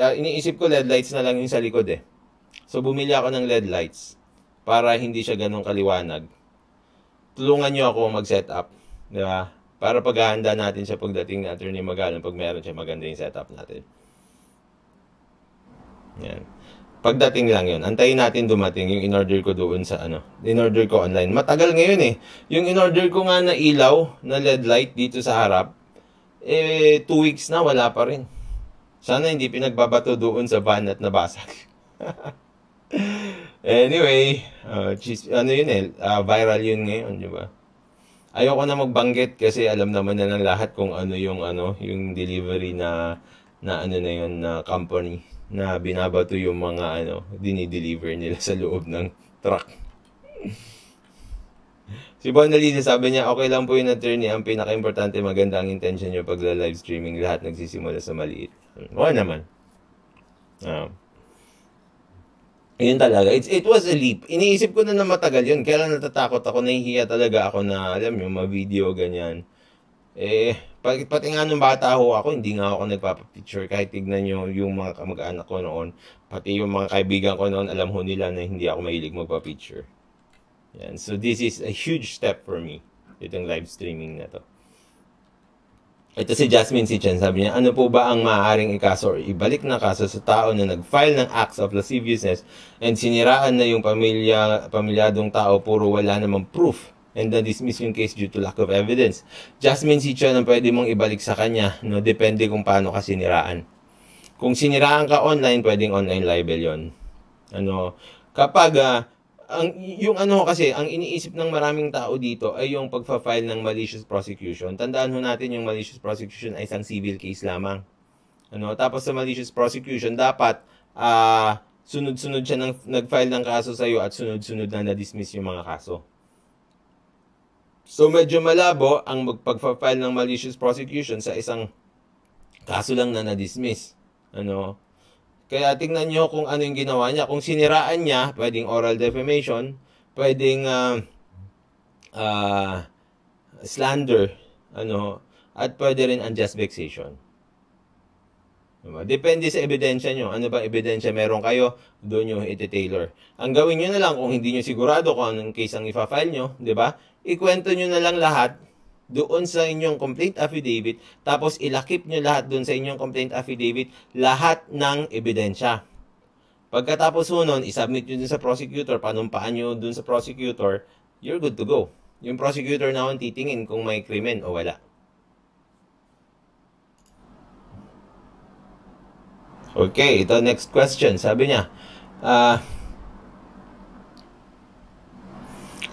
uh, iniisip ko LED lights na lang yung sa likod eh. So bumili ako ng LED lights para hindi siya ganun kaliwanag. Tulungan nyo ako mag setup Di ba? Para paghahanda natin siya pagdating na attorney magalang pag meron siya maganda yung setup natin. Yan. Pagdating lang yun. Antayin natin dumating yung in-order ko doon sa ano. In-order ko online. Matagal ngayon eh. Yung in-order ko nga na ilaw, na LED light dito sa harap, eh, two weeks na, wala pa rin. Sana hindi pinagbabato doon sa van at nabasag. [LAUGHS] anyway, uh, geez, ano yun eh, uh, viral yun ngayon, di ba? Ayoko na magbanggit kasi alam naman na ng lahat kung ano yung ano, yung delivery na na ano na yun na company na binabato yung mga ano, dinideliver nila sa loob ng truck. [LAUGHS] Si Bonalisa sabi niya, okay lang po yung attorney. Ang pinaka-importante, maganda ang intention niyo pagla live streaming. Lahat nagsisimula sa maliit. Hmm, Oo naman. Um, yun talaga. It's, it was a leap. Iniisip ko na na matagal yun. Kaya lang natatakot ako. Nahihiya talaga ako na, alam yung ma-video, ganyan. Eh, pag, pati nga nung bata ho ako, hindi nga ako nagpapapicture. Kahit tignan niyo yung mga kamag-anak ko noon. Pati yung mga kaibigan ko noon, alam ho nila na hindi ako mahilig magpapicture. Yan. So this is a huge step for me, itong live streaming na to. Ito si Jasmine si Chen. sabi niya, ano po ba ang maaaring ikaso or ibalik na kaso sa tao na nag-file ng acts of lasciviousness and siniraan na yung pamilya, pamilyadong tao, puro wala namang proof and then dismiss yung case due to lack of evidence. Jasmine Sitchin ang pwede mong ibalik sa kanya, no? depende kung paano ka siniraan. Kung siniraan ka online, pwedeng online libel yon. Ano, kapag uh, ang yung ano kasi ang iniisip ng maraming tao dito ay yung pagfa-file ng malicious prosecution. Tandaan ho natin yung malicious prosecution ay isang civil case lamang. Ano, tapos sa malicious prosecution dapat uh, sunod-sunod siya ng nag-file ng kaso sa iyo at sunod-sunod na na-dismiss yung mga kaso. So medyo malabo ang magpagfa-file ng malicious prosecution sa isang kaso lang na na-dismiss. Ano? Kaya tingnan nyo kung ano yung ginawa niya. Kung siniraan niya, pwedeng oral defamation, pwedeng uh, uh, slander, ano, at pwede rin unjust vexation. Diba? Depende sa ebidensya nyo. Ano ba ebidensya meron kayo, doon nyo iti-tailor. Ang gawin nyo na lang, kung hindi nyo sigurado kung anong case ang ipa-file nyo, di ba? Ikwento nyo na lang lahat doon sa inyong complaint affidavit, tapos ilakip nyo lahat doon sa inyong complaint affidavit, lahat ng ebidensya. Pagkatapos po nun, isubmit nyo dun sa prosecutor, panumpaan nyo dun sa prosecutor, you're good to go. Yung prosecutor na ang titingin kung may krimen o wala. Okay, ito next question. Sabi niya, ah, uh,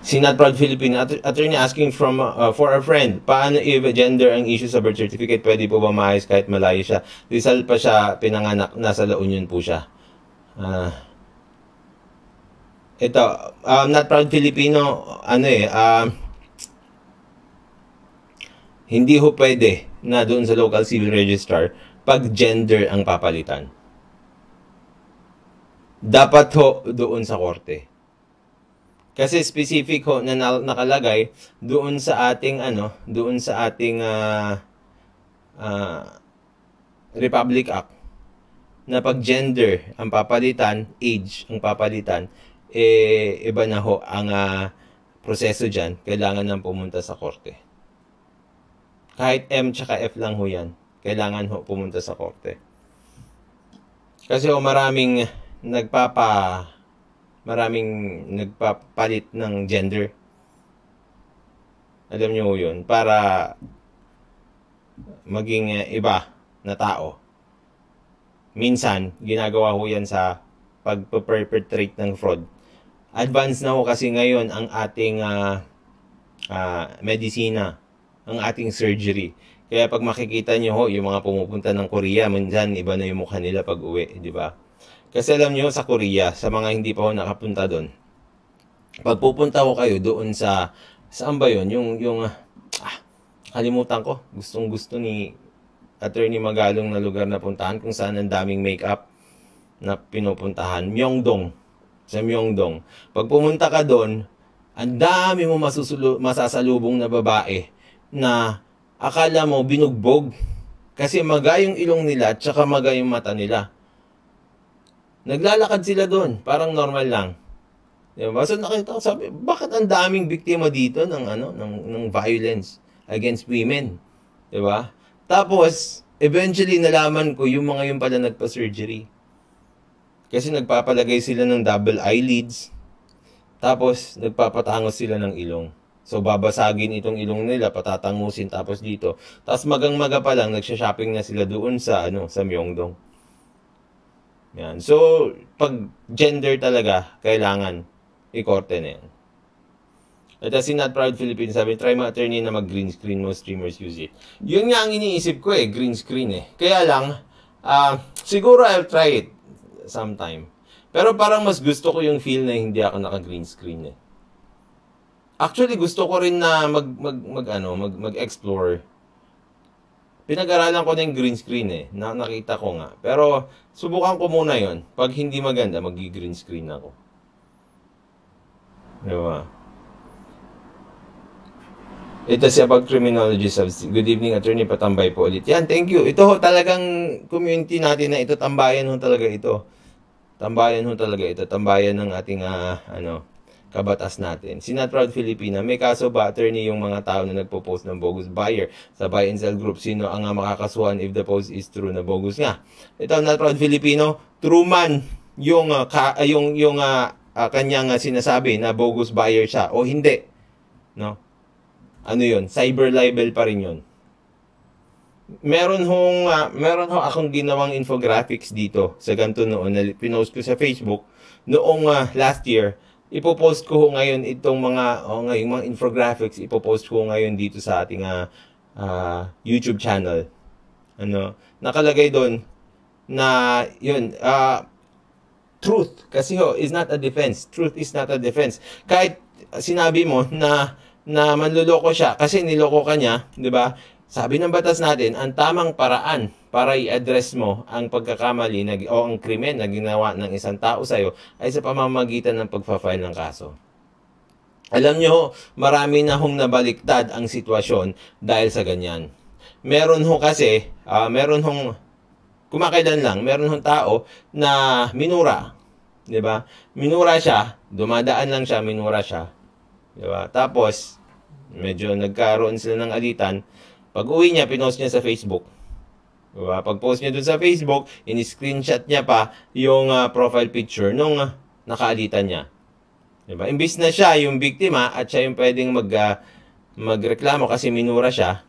Si Not Proud Filipino, attorney asking from uh, for a friend, paano if gender ang issue sa birth certificate, pwede po ba maayos kahit malayo siya? Rizal pa siya, pinanganak, nasa La Union po siya. Uh, ito, um, Not Proud Filipino, ano eh, um, hindi ho pwede na doon sa local civil registrar pag gender ang papalitan. Dapat ho doon sa korte. Kasi specific ho na nakalagay doon sa ating ano, doon sa ating uh, uh, Republic Act na pag gender ang papalitan, age ang papalitan, eh, iba na ho ang uh, proseso diyan Kailangan nang pumunta sa korte. Kahit M tsaka F lang ho yan. Kailangan ho pumunta sa korte. Kasi ho maraming nagpapa maraming nagpapalit ng gender. Alam niyo yun, para maging eh, iba na tao. Minsan, ginagawa ho yan sa pagpaperpetrate ng fraud. Advance na ho kasi ngayon ang ating uh, uh, medisina, ang ating surgery. Kaya pag makikita niyo ho, yung mga pumupunta ng Korea, minsan iba na yung mukha nila pag uwi, di ba? Kasi alam niyo sa Korea, sa mga hindi pa ho nakapunta doon, pagpupunta ko kayo doon sa, saan ba yun? Yung, yung, ah, kalimutan ko. Gustong gusto ni Attorney Magalong na lugar na puntahan kung saan ang daming makeup na pinupuntahan. Myeongdong. Sa Myeongdong. Pag pumunta ka doon, ang dami mo masusulu- masasalubong na babae na akala mo binugbog kasi maga yung ilong nila at saka maga yung mata nila. Naglalakad sila doon, parang normal lang. Diba? So nakita ko, sabi, bakit ang daming biktima dito ng ano, ng, ng violence against women? 'Di ba? Tapos eventually nalaman ko yung mga yung pala nagpa-surgery. Kasi nagpapalagay sila ng double eyelids. Tapos nagpapatangos sila ng ilong. So babasagin itong ilong nila, patatangusin tapos dito. Tapos magang-maga pa lang nagsha-shopping na sila doon sa ano, sa Myeongdong. Yan. So, pag gender talaga, kailangan i-corte na yan. Let us not proud Philippines. Sabi, try mo attorney na mag-green screen. mo, streamers use it. Yun nga ang iniisip ko eh, green screen eh. Kaya lang, uh, siguro I'll try it sometime. Pero parang mas gusto ko yung feel na hindi ako naka-green screen eh. Actually, gusto ko rin na mag, mag, mag, ano, mag, mag-explore pinag-aralan ko na yung green screen eh. Na, nakita ko nga. Pero, subukan ko muna yon Pag hindi maganda, mag-green screen ako. Diba? Ito si Abag Criminology Subs. Good evening, Attorney Patambay po ulit. Yan, thank you. Ito ho, talagang community natin na ito. Tambayan ho talaga ito. Tambayan ho talaga ito. Tambayan ng ating, uh, ano, kabatas natin. Si Proud Filipina, may kaso ba attorney yung mga tao na nagpo-post ng bogus buyer sa buy and sell group? Sino ang nga makakasuhan if the post is true na bogus nga? Ito, Not Proud Filipino, true man yung, uh, ka, uh, yung, yung uh, uh, kanyang uh, sinasabi na bogus buyer siya o hindi. No? Ano yun? Cyber libel pa rin yun. Meron hong, uh, meron hong akong ginawang infographics dito sa ganito noon na pinost ko sa Facebook noong uh, last year ipopost ko ngayon itong mga o oh, ngayong mga infographics ipopost ko ngayon dito sa ating uh, uh, YouTube channel. Ano, nakalagay doon na yun uh, truth kasi ho is not a defense. Truth is not a defense. Kahit sinabi mo na na manloloko siya kasi niloko ka niya, 'di ba? Sabi ng batas natin, ang tamang paraan para i-address mo ang pagkakamali na, o ang krimen na ginawa ng isang tao sa iyo ay sa pamamagitan ng pagfa-file ng kaso. Alam nyo, marami na hong nabaliktad ang sitwasyon dahil sa ganyan. Meron ho kasi, uh, meron hong kumakailan lang, meron hong tao na minura. 'Di ba? Minura siya, dumadaan lang siya, minura siya. 'Di ba? Tapos medyo nagkaroon sila ng alitan pag uwi niya, pinost niya sa Facebook. Diba? Pag post niya dun sa Facebook, in-screenshot niya pa yung uh, profile picture nung uh, nakaalitan niya. Diba? Imbis na siya yung biktima at siya yung pwedeng mag, uh, magreklamo kasi minura siya,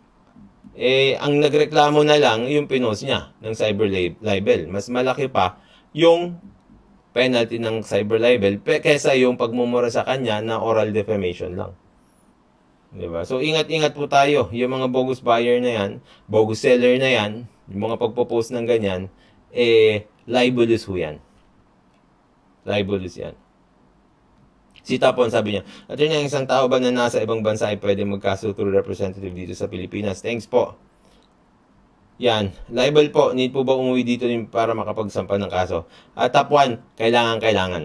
eh, ang nagreklamo na lang yung pinost niya ng cyber libel. Mas malaki pa yung penalty ng cyber libel kaysa yung pagmumura sa kanya na oral defamation lang. 'Di ba? So ingat-ingat po tayo. Yung mga bogus buyer na 'yan, bogus seller na 'yan, yung mga pagpo-post ng ganyan, eh libelous ho 'yan. Libelous 'yan. Si Tapon sabi niya, Atty. na isang tao ba na nasa ibang bansa ay pwede magkaso through representative dito sa Pilipinas? Thanks po. Yan. Libel po. Need po ba umuwi dito para makapagsampan ng kaso? At ah, top 1, kailangan, kailangan.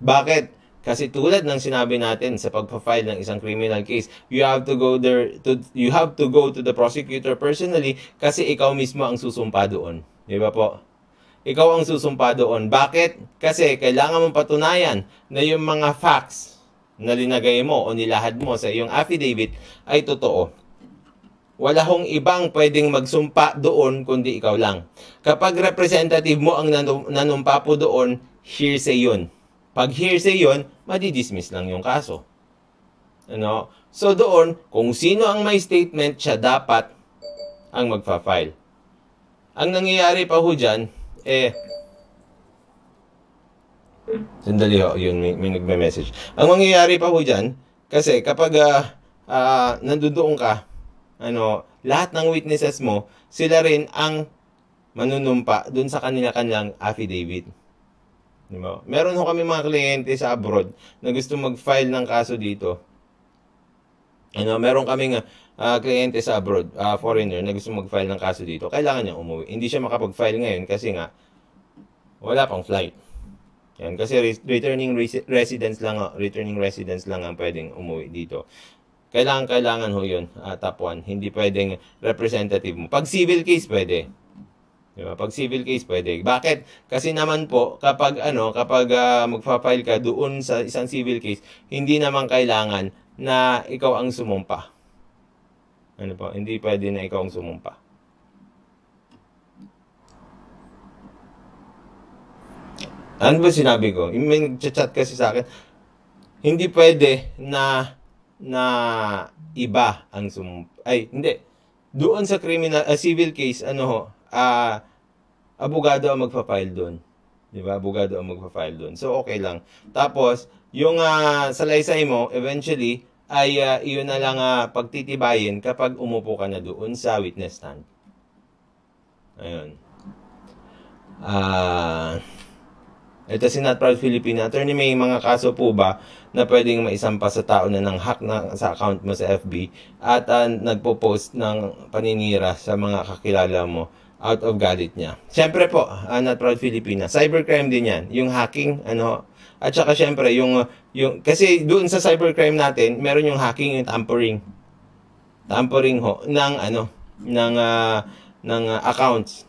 Bakit? Kasi tulad ng sinabi natin sa pagpa-file ng isang criminal case, you have to go there to you have to go to the prosecutor personally kasi ikaw mismo ang susumpa doon. 'Di ba po? Ikaw ang susumpa doon. Bakit? Kasi kailangan mong patunayan na yung mga facts na linagay mo o nilahad mo sa iyong affidavit ay totoo. Walahong ibang pwedeng magsumpa doon kundi ikaw lang. Kapag representative mo ang nanumpa po doon, hearsay yun pag hearsay yon, madidismiss lang yung kaso. Ano? So doon, kung sino ang may statement, siya dapat ang magfa-file. Ang nangyayari pa ho dyan, eh, Sandali ho, yun, may, may nagme-message. Ang mangyayari pa ho dyan, kasi kapag uh, uh, nandoon ka, ano, lahat ng witnesses mo, sila rin ang manunumpa dun sa kanila-kanilang affidavit. Di ba? Meron ho kami mga kliyente sa abroad na gusto mag-file ng kaso dito. You know, meron kaming uh, kliyente sa abroad, uh, foreigner, na gusto mag-file ng kaso dito. Kailangan niya umuwi. Hindi siya makapag-file ngayon kasi nga, wala pang flight. Yan, kasi re- returning res- residence lang, oh, returning residence lang ang pwedeng umuwi dito. Kailangan, kailangan ho yun, uh, top 1. Hindi pwedeng representative mo. Pag civil case, pwede. Di ba? Pag civil case, pwede. Bakit? Kasi naman po, kapag ano, kapag uh, magfa-file ka doon sa isang civil case, hindi naman kailangan na ikaw ang sumumpa. Ano po? Hindi pwede na ikaw ang sumumpa. Ano ba sinabi ko? May chat kasi sa akin, hindi pwede na na iba ang sumumpa. Ay, hindi. Doon sa criminal, uh, civil case, ano ho, uh, abogado ang magpa-file doon. 'Di ba? Abogado ang magpa-file doon. So okay lang. Tapos yung uh, ah, salaysay mo eventually ay uh, iyon na lang uh, pagtitibayin kapag umupo ka na doon sa witness stand. Ayun. Ah uh, ito si Not Proud Philippine Attorney, may mga kaso po ba na pwedeng maisampa sa tao na nang hack na sa account mo sa FB at uh, nagpo-post ng paninira sa mga kakilala mo out of gadget niya. Siyempre po, uh, not proud Filipina. Cybercrime din 'yan, yung hacking ano at saka siyempre yung yung kasi doon sa cybercrime natin, meron yung hacking yung tampering. Tampering ho ng ano ng uh, ng uh, accounts.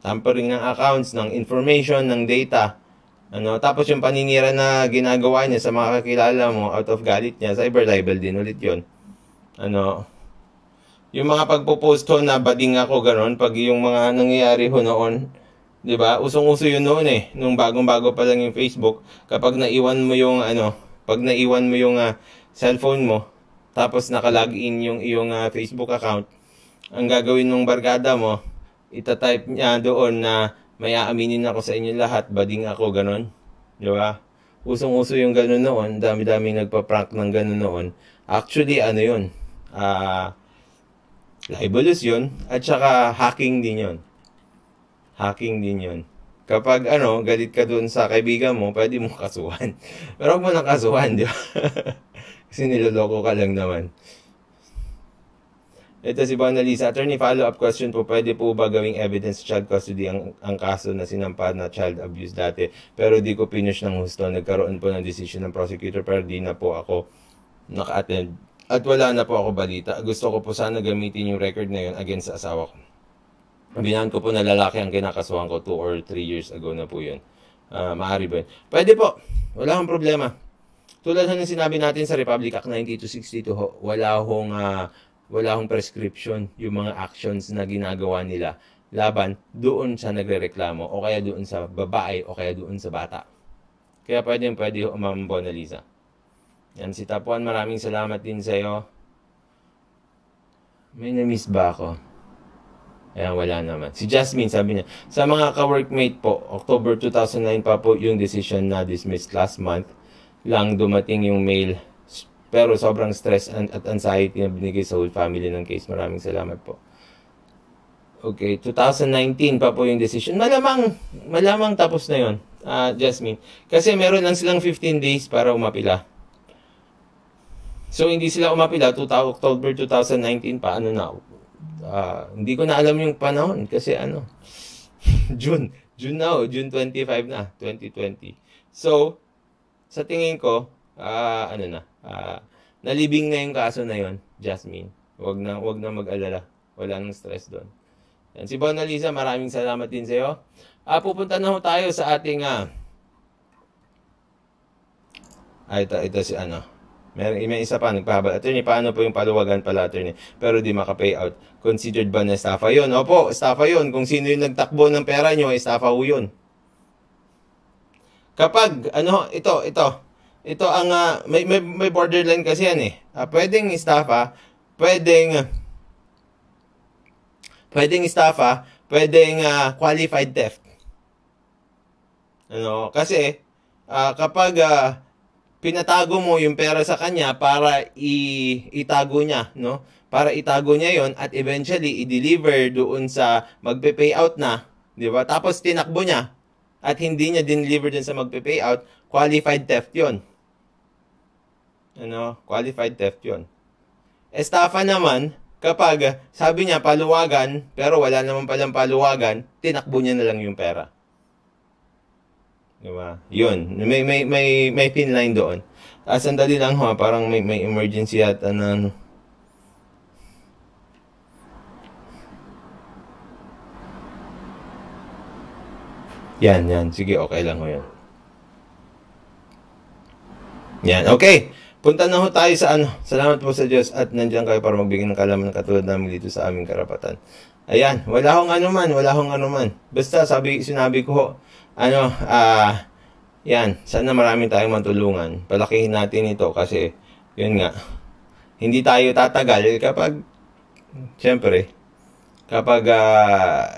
Tampering ng accounts, ng information, ng data. Ano, tapos yung paninira na ginagawa niya sa mga kakilala mo out of gadget niya, cyber libel din ulit 'yon. Ano, yung mga pagpo-post ho na bading ako ganon pag yung mga nangyayari ho noon, 'di ba? Usong-uso yun noon eh, nung bagong-bago pa lang yung Facebook, kapag naiwan mo yung ano, pag naiwan mo yung uh, cellphone mo, tapos naka-log yung iyong uh, Facebook account, ang gagawin ng barkada mo, itatype niya doon na may aaminin ako sa inyo lahat, bading ako, ganun. Di ba? Usong-uso yung ganun noon, dami daming nagpa-prank ng ganun noon. Actually, ano yun? Ah... Uh, evolusyon at saka hacking din yon. Hacking din yon. Kapag ano, galit ka doon sa kaibigan mo, pwede mo kasuhan. [LAUGHS] Pero huwag mo nang kasuhan, di ba? [LAUGHS] Kasi niloloko ka lang naman. Ito si Bona Lisa. Attorney, follow-up question po. Pwede po ba gawing evidence child custody ang, ang kaso na sinampa na child abuse dati? Pero di ko finish ng husto. Nagkaroon po ng decision ng prosecutor pero di na po ako naka-attend at wala na po ako balita. Gusto ko po sana gamitin yung record na yun against sa asawa ko. Binahan ko po na lalaki ang kinakasuhan ko 2 or 3 years ago na po yun. Uh, maaari ba yun? Pwede po. Wala akong problema. Tulad ng sinabi natin sa Republic Act 9262, ho, wala akong uh, ah, wala akong prescription yung mga actions na ginagawa nila laban doon sa nagrereklamo o kaya doon sa babae o kaya doon sa bata. Kaya pwede, pwede ho, Ma'am Bonalisa. Yan, si Tapuan, maraming salamat din sa'yo. May na-miss ba ako? Ayan, wala naman. Si Jasmine, sabi niya, sa mga ka-workmate po, October 2009 pa po yung decision na dismissed last month lang dumating yung mail. Pero sobrang stress and, at anxiety na binigay sa whole family ng case. Maraming salamat po. Okay, 2019 pa po yung decision. Malamang, malamang tapos na yon, uh, ah, Jasmine. Kasi meron lang silang 15 days para umapila. So hindi sila umapila, 2, October 2019 pa, ano na, uh, hindi ko na alam yung panahon kasi ano, [LAUGHS] June, June na, oh, June 25 na, 2020. So, sa tingin ko, uh, ano na, uh, nalibing na yung kaso na yon, Jasmine. Wag na, wag na mag-alala. Wala nang stress doon. Yan. Si Bona Lisa, maraming salamat din sa'yo. iyo. Uh, pupunta na ho tayo sa ating... Uh, ah, ito, ito si ano. May, may isa pa, nagpahabal. Attorney, paano po yung paluwagan pala, attorney? Pero di out. Considered ba na estafa 'yon? Opo, estafa 'yon. Kung sino yung nagtakbo ng pera niyo, estafa ho yun. Kapag, ano, ito, ito. Ito ang, uh, may, may, may borderline kasi yan eh. Uh, pwedeng estafa, pwedeng, pwedeng estafa, pwedeng uh, qualified theft. Ano, kasi, uh, kapag, uh, pinatago mo yung pera sa kanya para i- itago niya, no? Para itago niya yon at eventually i-deliver doon sa magpe pay out na, 'di ba? Tapos tinakbo niya at hindi niya din-deliver din sa magpe pay out, qualified theft 'yon. Ano? Qualified theft 'yon. Estafa naman, kapag sabi niya paluwagan, pero wala naman palang paluwagan, tinakbo niya na lang yung pera. Di diba? Yun. May, may, may, may pin line doon. Ah, sandali lang ha. Parang may, may emergency yata na ano. Yan, yan. Sige, okay lang ho yan. Yan, okay. Punta na ho tayo sa ano. Salamat po sa Diyos at nandiyan kayo para magbigay ng kalaman katulad namin dito sa aming karapatan. Ayan, wala akong ano man, wala akong ano man. Basta sabi, sinabi ko ho, ano, ah, uh, yan, sana marami tayong matulungan. Palakihin natin ito kasi, yun nga, hindi tayo tatagal kapag, siyempre, kapag uh,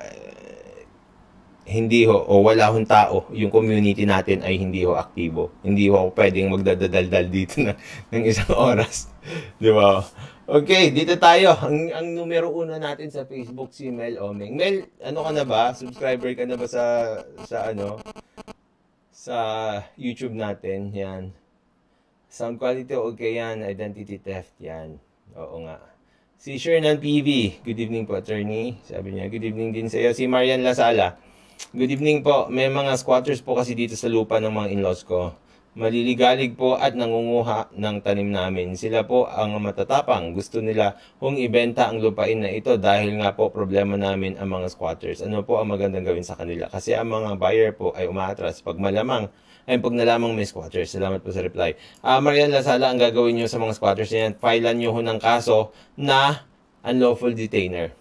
hindi ho, o wala hong tao, yung community natin ay hindi ho aktibo. Hindi ho ako pwedeng magdadadaldal dito na, ng isang [LAUGHS] oras. Di ba? Okay, dito tayo. Ang, ang numero uno natin sa Facebook si Mel Oming. Mel, ano ka na ba? Subscriber ka na ba sa sa ano? Sa YouTube natin, 'yan. Sound quality okay 'yan, identity theft 'yan. Oo nga. Si Shernan PV, good evening po attorney. Sabi niya, good evening din sa iyo. Si Marian Lasala, good evening po. May mga squatters po kasi dito sa lupa ng mga in-laws ko maliligalig po at nangunguha ng tanim namin. Sila po ang matatapang. Gusto nila kung ibenta ang lupain na ito dahil nga po problema namin ang mga squatters. Ano po ang magandang gawin sa kanila? Kasi ang mga buyer po ay umatras pag malamang ay pag nalamang may squatters. Salamat po sa reply. Uh, Marian Lasala, ang gagawin nyo sa mga squatters niyan, filean nyo ho ng kaso na unlawful detainer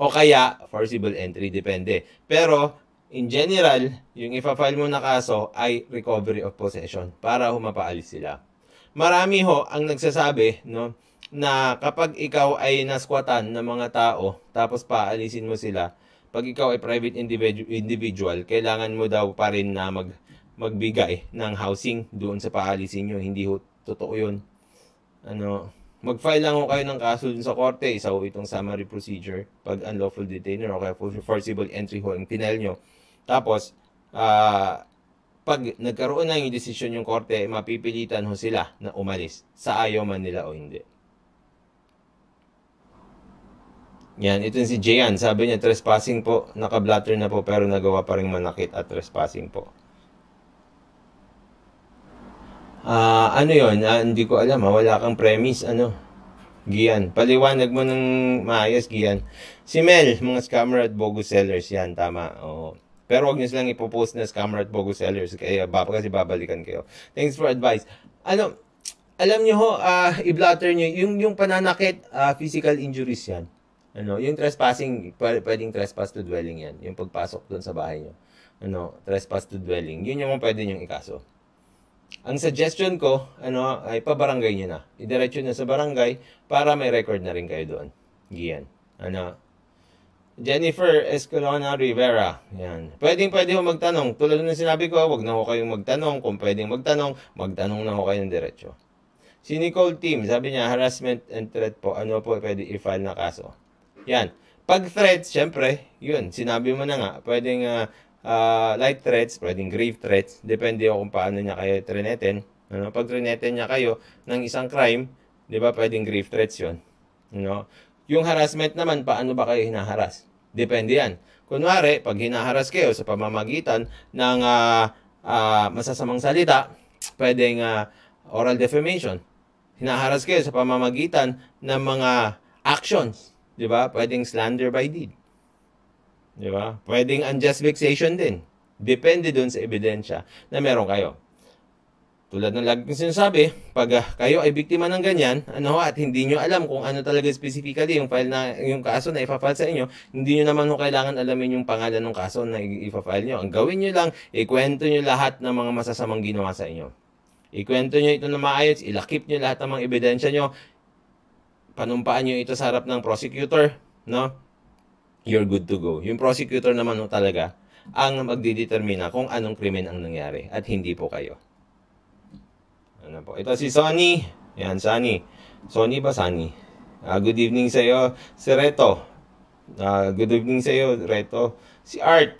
o kaya forcible entry, depende. Pero in general, yung ipafile mo na kaso ay recovery of possession para humapaalis sila. Marami ho ang nagsasabi no, na kapag ikaw ay naskwatan ng mga tao tapos paalisin mo sila, pag ikaw ay private individual, kailangan mo daw pa rin na mag magbigay ng housing doon sa paalisin nyo. Hindi ho, totoo yun. Ano, mag-file lang ho kayo ng kaso dun sa korte. Isa ho itong summary procedure pag unlawful detainer o kaya forcible entry ho ang pinel nyo. Tapos, uh, pag nagkaroon ng desisyon yung korte, mapipilitan ho sila na umalis sa ayaw man nila o hindi. Yan, ito si Jayan. Sabi niya, trespassing po. Nakablatter na po pero nagawa pa rin manakit at trespassing po. Uh, ano yon? Uh, ah, hindi ko alam. Ha? Wala kang premise. Ano? Gian. Paliwanag mo ng maayos, Gian. Si Mel, mga scammer at bogus sellers. Yan, tama. Oo. Pero wag niyo silang ipopost na scammer at bogus sellers kaya baba kasi babalikan kayo. Thanks for advice. Ano, alam niyo ho, uh, ah, i-blotter niyo yung yung pananakit, uh, physical injuries 'yan. Ano, yung trespassing, pwedeng trespass to dwelling 'yan, yung pagpasok doon sa bahay niyo. Ano, trespass to dwelling. Yun yung pwede niyo ikaso. Ang suggestion ko, ano, ay pabarangay niyo na. Idiretso na sa barangay para may record na rin kayo doon. Giyan. Ano, Jennifer Escolona Rivera. Yan. Pwedeng pwede ho magtanong. Tulad ng sinabi ko, wag na ho kayong magtanong. Kung pwedeng magtanong, magtanong na ho kayo ng diretsyo. Si Nicole Team, sabi niya, harassment and threat po. Ano po pwede i-file na kaso? Yan. Pag threat, syempre, yun, sinabi mo na nga, pwedeng uh, uh, light threats, pwedeng grave threats, depende ho kung paano niya kayo trineten. Ano, pag trineten niya kayo ng isang crime, di ba, pwedeng grave threats yun. You know? Yung harassment naman, paano ba kayo hinaharas? Depende yan. Kunwari, pag hinaharas kayo sa pamamagitan ng uh, uh, masasamang salita, pwedeng uh, oral defamation. Hinaharas kayo sa pamamagitan ng mga actions. Di ba? Pwedeng slander by deed. Di ba? Pwedeng unjust vexation din. Depende dun sa ebidensya na meron kayo. Tulad ng lagi kong sinasabi, pag uh, kayo ay biktima ng ganyan, ano at hindi nyo alam kung ano talaga specifically yung file na yung kaso na ipafile sa inyo, hindi nyo naman ho kailangan alamin yung pangalan ng kaso na ipa-file nyo. Ang gawin nyo lang, ikwento nyo lahat ng mga masasamang ginawa sa inyo. Ikwento nyo ito na maayos, ilakip nyo lahat ng mga ebidensya nyo, panumpaan nyo ito sa harap ng prosecutor, no? You're good to go. Yung prosecutor naman ho talaga ang magdidetermina kung anong krimen ang nangyari at hindi po kayo. Ano po? Ito si Sonny. Yan, Sonny. Sonny ba, Sonny? Uh, good evening sa iyo, si Reto. Uh, good evening sa iyo, Reto. Si Art.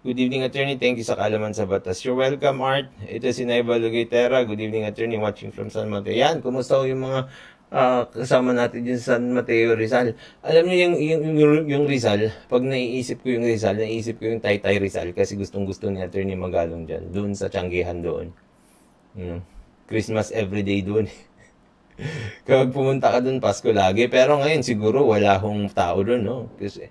Good evening, attorney. Thank you sa kaalaman sa batas. You're welcome, Art. Ito si Naiva Lugaitera. Good evening, attorney. Watching from San Mateo. Yan, kumusta yung mga uh, kasama natin dyan sa San Mateo Rizal. Alam niyo yung, yung, yung, yung Rizal, pag naiisip ko yung Rizal, naiisip ko yung Taytay Rizal kasi gustong-gusto ni attorney Magalong dyan. Doon sa Changgihan doon. You hmm. know? Christmas everyday doon. [LAUGHS] Kapag pumunta ka doon, Pasko lagi. Pero ngayon, siguro wala hong tao doon, no? Kasi,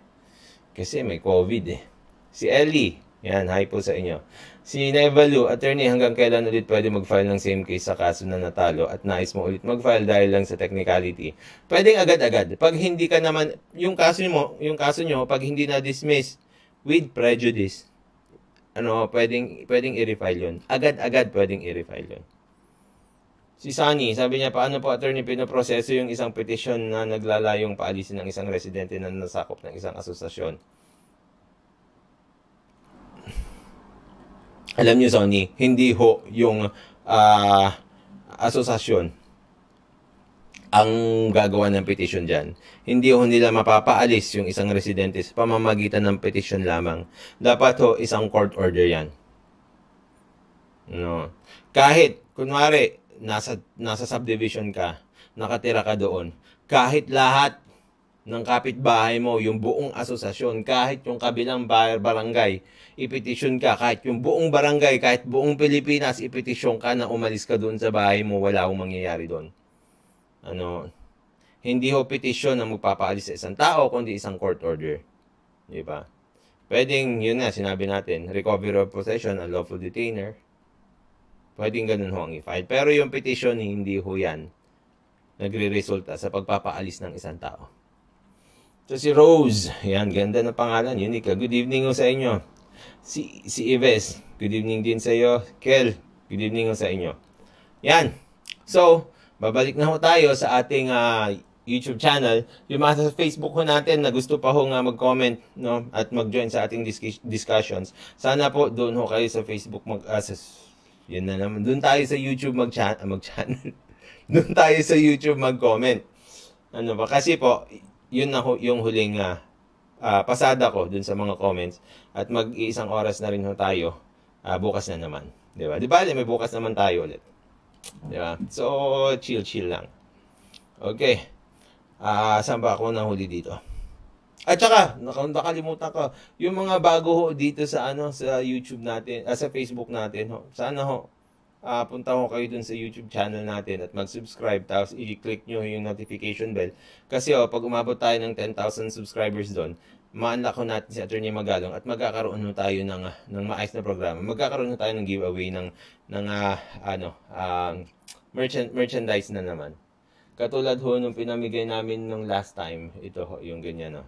kasi may COVID, eh. Si Ellie, yan, hi po sa inyo. Si Nevalu, attorney, hanggang kailan ulit pwede mag-file ng same case sa kaso na natalo at nais mo ulit mag-file dahil lang sa technicality? Pwedeng agad-agad. Pag hindi ka naman, yung kaso mo, yung kaso nyo, pag hindi na-dismiss with prejudice, ano, pwedeng, pwedeng i-refile yun. Agad-agad pwedeng i-refile yun si Sunny, sabi niya, paano po attorney pinoproseso yung isang petition na naglalayong paalisin ng isang residente na nasakop ng isang asosasyon? Alam niyo, Sonny, hindi ho yung uh, ah, asosasyon ang gagawa ng petition dyan. Hindi ho nila mapapaalis yung isang residente sa pamamagitan ng petition lamang. Dapat ho isang court order yan. No. Kahit, kunwari, nasa, nasa subdivision ka, nakatira ka doon, kahit lahat ng kapitbahay mo, yung buong asosasyon, kahit yung kabilang bar barangay, ipetisyon ka, kahit yung buong barangay, kahit buong Pilipinas, ipetisyon ka na umalis ka doon sa bahay mo, wala akong mangyayari doon. Ano, hindi ho petisyon na magpapaalis sa isang tao, kundi isang court order. Di ba? Pwedeng, yun na, sinabi natin, recovery of possession, lawful detainer, Pwedeng ganun ho ang i-file. Pero yung petition, hindi ho yan nagre-resulta sa pagpapaalis ng isang tao. So si Rose, yan, ganda ng pangalan, unique. Ah. Good evening ho sa inyo. Si, si Ives, good evening din sa iyo. Kel, good evening ho sa inyo. Yan. So, babalik na ho tayo sa ating uh, YouTube channel. Yung mga sa Facebook ho natin na gusto pa ho nga mag-comment no, at mag-join sa ating discussions, sana po doon ho kayo sa Facebook mag uh, yun na naman. Doon tayo sa YouTube mag chat Mag Doon tayo sa YouTube mag-comment. Ano ba? Kasi po, yun na ho, yung huling uh, uh, pasada ko dun sa mga comments. At mag-iisang oras na rin ho tayo uh, bukas na naman. Di ba? Di ba? May bukas naman tayo ulit. Di ba? So, chill-chill lang. Okay. Ah, uh, saan ba ako huli dito? At saka, nakalimutan ko, yung mga bago ho dito sa ano sa YouTube natin, uh, sa Facebook natin ho. Sana ho uh, punta ho kayo dun sa YouTube channel natin at mag-subscribe tapos i-click nyo yung notification bell. Kasi oh, pag umabot tayo ng 10,000 subscribers doon, ma-unlock ko natin si Attorney Magalong at magkakaroon na tayo ng, ng maayos na programa. Magkakaroon na tayo ng giveaway ng, ng uh, ano, uh, merchant, merchandise na naman. Katulad ho nung pinamigay namin nung last time, ito ho, yung ganyan. Oh.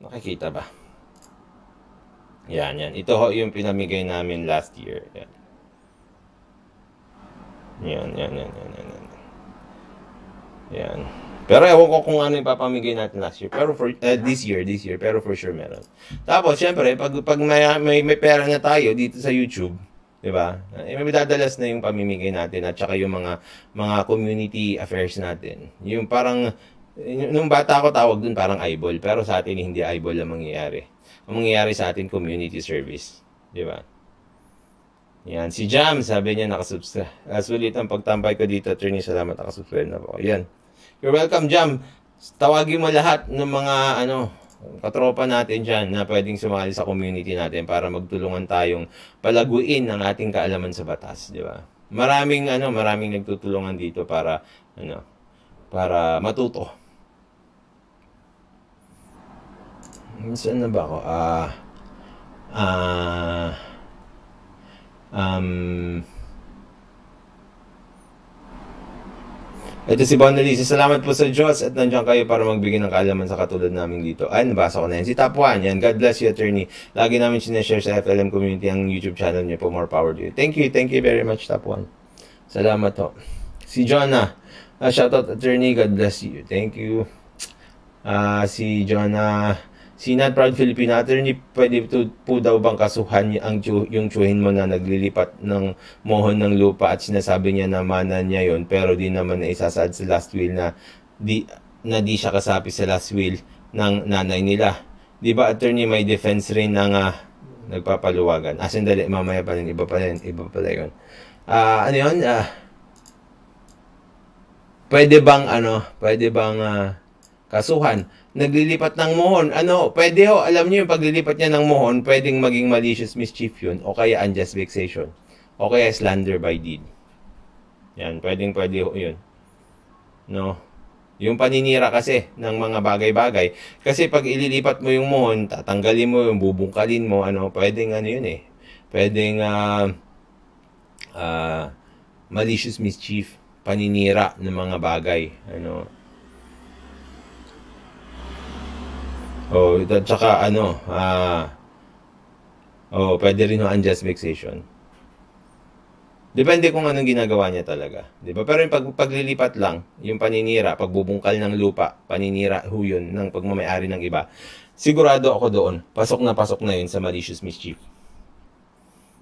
Nakikita ba? Yan, yan. Ito ho yung pinamigay namin last year. Yan. Yan, yan, yan, yan, yan, yan. Yan. Pero ewan ko kung ano yung papamigay natin last year. Pero for, uh, this year, this year. Pero for sure meron. Tapos, syempre, pag, pag may, may, may pera na tayo dito sa YouTube, di ba? Eh, may dadalas na yung pamimigay natin at saka yung mga mga community affairs natin. Yung parang Nung bata ako tawag dun parang eyeball, pero sa atin hindi eyeball ang mangyayari. Ang mangyayari sa atin community service, di ba? Yan, si Jam, sabi niya nakasubscribe. Uh, sulit ang pagtambay ko dito, attorney. Salamat, nakasubscribe na po. Yan. You're welcome, Jam. Tawagin mo lahat ng mga ano, katropa natin dyan na pwedeng sumali sa community natin para magtulungan tayong palaguin ang ating kaalaman sa batas, di ba? Maraming ano, maraming nagtutulungan dito para ano, para matuto saan na ba ako? Ah, ah, uh, um, Ito si Bonalisa, salamat po sa Diyos at nandiyan kayo para magbigay ng kaalaman sa katulad namin dito. Ay, nabasa ko na yan. Si Top 1, yan. God bless you, attorney. Lagi namin sinashare sa FLM community ang YouTube channel niyo po. More power to you. Thank you. Thank you very much, Top 1. Salamat po. Si Jonah, uh, shoutout attorney. God bless you. Thank you. Uh, si Jonah, Si Not Proud Filipino Attorney, pwede to, po daw bang kasuhan ang, yung tsuhin mo na naglilipat ng mohon ng lupa at sinasabi niya na mana niya yon pero di naman na isasad sa last will na di, na di siya kasapi sa last will ng nanay nila. Di ba, attorney, may defense rin ng uh, nagpapaluwagan. in, ah, dali, mamaya pa rin, iba pa rin, iba pala yun. Ah, uh, ano yun? uh, pwede bang, ano, pwede bang, uh, kasuhan. Naglilipat ng mohon. Ano, pwede ho, alam niyo yung paglilipat niya ng mohon, pwedeng maging malicious mischief yun o kaya unjust vexation o kaya slander by deed. Yan, pwedeng pwede ho yun. No? Yung paninira kasi ng mga bagay-bagay. Kasi pag ililipat mo yung mohon, tatanggalin mo yung bubungkalin mo, ano, pwedeng ano yun eh. Pwedeng uh, uh, malicious mischief, paninira ng mga bagay. Ano, Oh, at saka ano, ah oh, pwede rin yung unjust vexation. Depende kung anong ginagawa niya talaga. 'Di ba? Pero yung pag, paglilipat lang, yung paninira, pagbubungkal ng lupa, paninira ho yun ng pagmamayari ng iba. Sigurado ako doon, pasok na pasok na yun sa malicious mischief.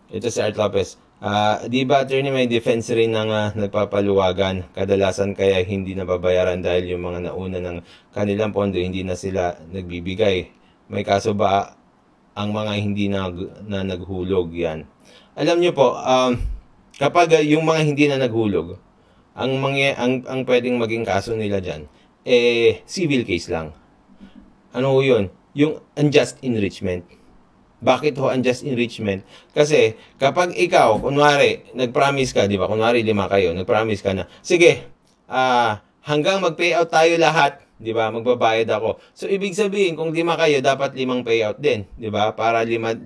Ito si Art Lopez. Uh, di ba attorney may defense rin ng uh, ah, nagpapaluwagan kadalasan kaya hindi nababayaran dahil yung mga nauna ng kanilang pondo hindi na sila nagbibigay may kaso ba ang mga hindi na, na naghulog yan alam niyo po um, kapag ah, yung mga hindi na naghulog ang mga ang, ang pwedeng maging kaso nila diyan eh civil case lang ano 'yun yung unjust enrichment bakit ho unjust enrichment? Kasi kapag ikaw, kunwari, nag-promise ka, di ba? Kunwari lima kayo, nag-promise ka na, sige, ah, uh, hanggang mag-payout tayo lahat, di ba? Magbabayad ako. So, ibig sabihin, kung lima kayo, dapat limang payout din, di ba? Para lima,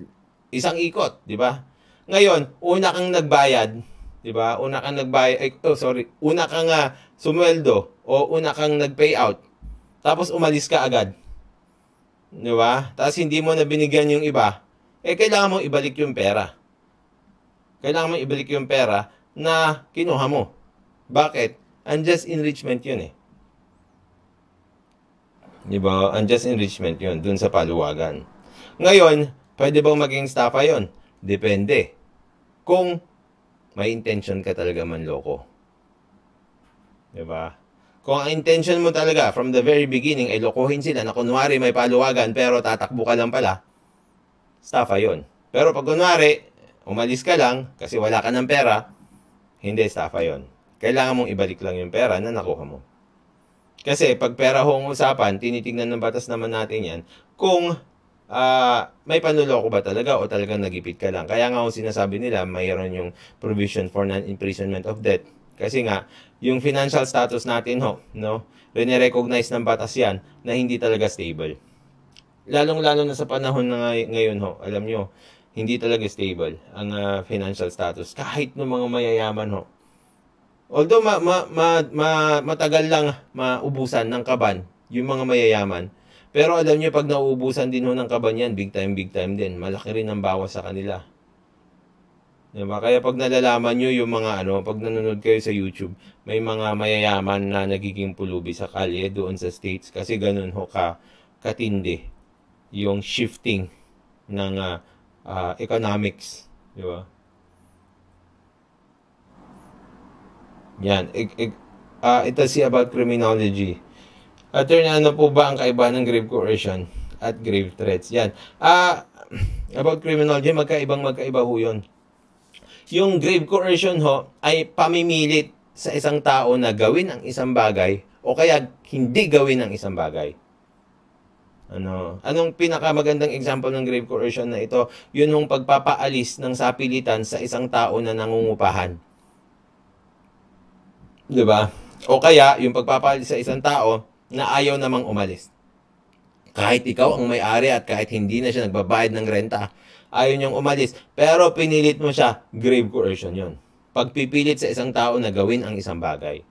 isang ikot, di ba? Ngayon, una kang nagbayad, di ba? Una kang nagbayad, ay, oh, sorry, una kang uh, sumweldo o una kang nag-payout, tapos umalis ka agad, Di ba? Tapos hindi mo na binigyan yung iba, eh kailangan mo ibalik yung pera. Kailangan mo ibalik yung pera na kinuha mo. Bakit? Unjust enrichment yun eh. Di ba? Unjust enrichment yun dun sa paluwagan. Ngayon, pwede bang maging estafa yun? Depende. Kung may intention ka talaga manloko. Di ba? Kung ang intention mo talaga from the very beginning ay lokohin sila na kunwari may paluwagan pero tatakbo ka lang pala, estafa yun. Pero pag kunwari, umalis ka lang kasi wala ka ng pera, hindi estafa yun. Kailangan mong ibalik lang yung pera na nakuha mo. Kasi pag pera ho ang usapan, tinitingnan ng batas naman natin yan kung uh, may panuloko ba talaga o talagang nagipit ka lang. Kaya nga ho sinasabi nila, mayroon yung provision for non-imprisonment of debt kasi nga, yung financial status natin ho, no, rinirecognize ng batas yan na hindi talaga stable. Lalong-lalo na sa panahon na ngayon ho, alam nyo, hindi talaga stable ang uh, financial status kahit ng mga mayayaman ho. Although ma, ma, ma, ma, matagal lang maubusan ng kaban yung mga mayayaman, pero alam niyo pag nauubusan din ho ng kaban yan, big time, big time din. Malaki rin ang bawas sa kanila. Diba? Kaya pag nalalaman nyo yung mga ano, pag nanonood kayo sa YouTube, may mga mayayaman na nagiging pulubi sa kalye doon sa States kasi ganun ho ka, katindi yung shifting ng uh, uh, economics. Diba? Yan. Ik, ik, uh, ah, ito si about criminology. Attorney, ano po ba ang kaibahan ng grave coercion at grave threats? Yan. Uh, about criminology, magkaibang magkaiba ho yun yung grave coercion ho ay pamimilit sa isang tao na gawin ang isang bagay o kaya hindi gawin ang isang bagay. Ano, anong pinakamagandang example ng grave coercion na ito? Yun yung pagpapaalis ng sapilitan sa isang tao na nangungupahan. 'Di ba? O kaya yung pagpapaalis sa isang tao na ayaw namang umalis. Kahit ikaw ang may-ari at kahit hindi na siya nagbabayad ng renta, ayaw niyang umalis, pero pinilit mo siya, grave coercion yon. Pagpipilit sa isang tao na gawin ang isang bagay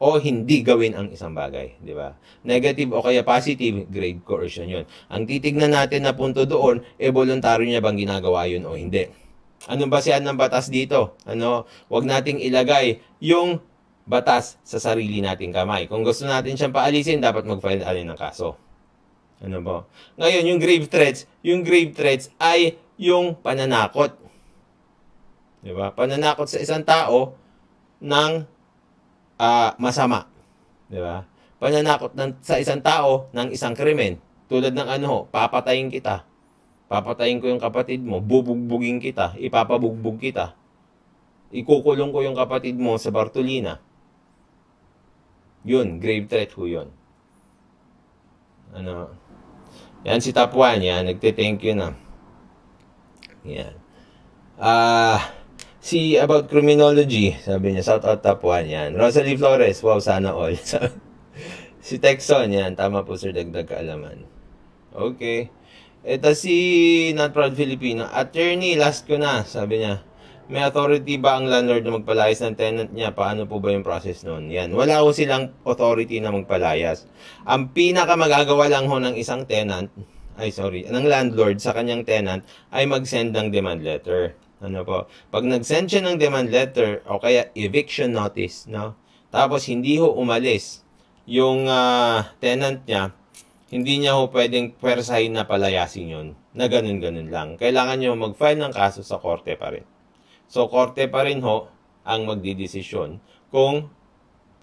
o hindi gawin ang isang bagay, di ba? Negative o kaya positive, grave coercion yon. Ang titignan natin na punto doon, e eh, niya bang ginagawa yun o hindi. Anong basehan ng batas dito? Ano, wag nating ilagay yung batas sa sarili nating kamay. Kung gusto natin siyang paalisin, dapat mag-file alin ng kaso. Ano ba? Ngayon, yung grave threats, yung grave threats ay yung pananakot. Di ba? Pananakot sa isang tao ng uh, masama. Di ba? Pananakot ng, sa isang tao ng isang krimen. Tulad ng ano, papatayin kita. Papatayin ko yung kapatid mo, bubugbugin kita, ipapabugbog kita. Ikukulong ko yung kapatid mo sa Bartolina. Yun, grave threat ho yun. Ano, yan si top 1, yan. Nagte-thank you na. Yan. Ah, uh, si about criminology, sabi niya, shout out top 1, yan. Rosalie Flores, wow, sana all. [LAUGHS] si Texon, yan. Tama po, sir, dagdag kaalaman. Okay. Ito si Not Proud Filipino. Attorney, last ko na, sabi niya may authority ba ang landlord na magpalayas ng tenant niya? Paano po ba yung process noon? Yan. Wala ho silang authority na magpalayas. Ang pinaka magagawa lang ho ng isang tenant, ay sorry, ng landlord sa kanyang tenant ay mag-send ng demand letter. Ano po? Pag nag-send siya ng demand letter o kaya eviction notice, no? Tapos hindi ho umalis yung uh, tenant niya, hindi niya ho pwedeng persahin na palayasin yun. Na ganun-ganun lang. Kailangan niyo mag-file ng kaso sa korte pa rin. So, korte pa rin ho ang magdidesisyon kung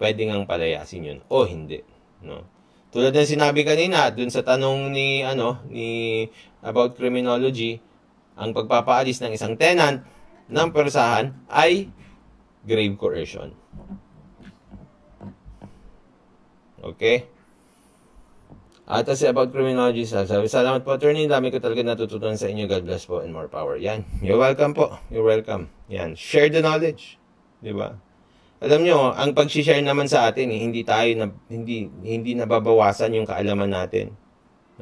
pwede ngang palayasin yun o hindi. No? Tulad ng sinabi kanina, dun sa tanong ni, ano, ni about criminology, ang pagpapaalis ng isang tenant ng persahan ay grave coercion. Okay? At as about criminology, sabi, salamat po attorney, dami ko talaga natututunan sa inyo. God bless po and more power. Yan, you're welcome po. You're welcome. Yan, share the knowledge. Di ba? Alam nyo, ang pag-share naman sa atin, eh, hindi tayo na, hindi hindi nababawasan yung kaalaman natin.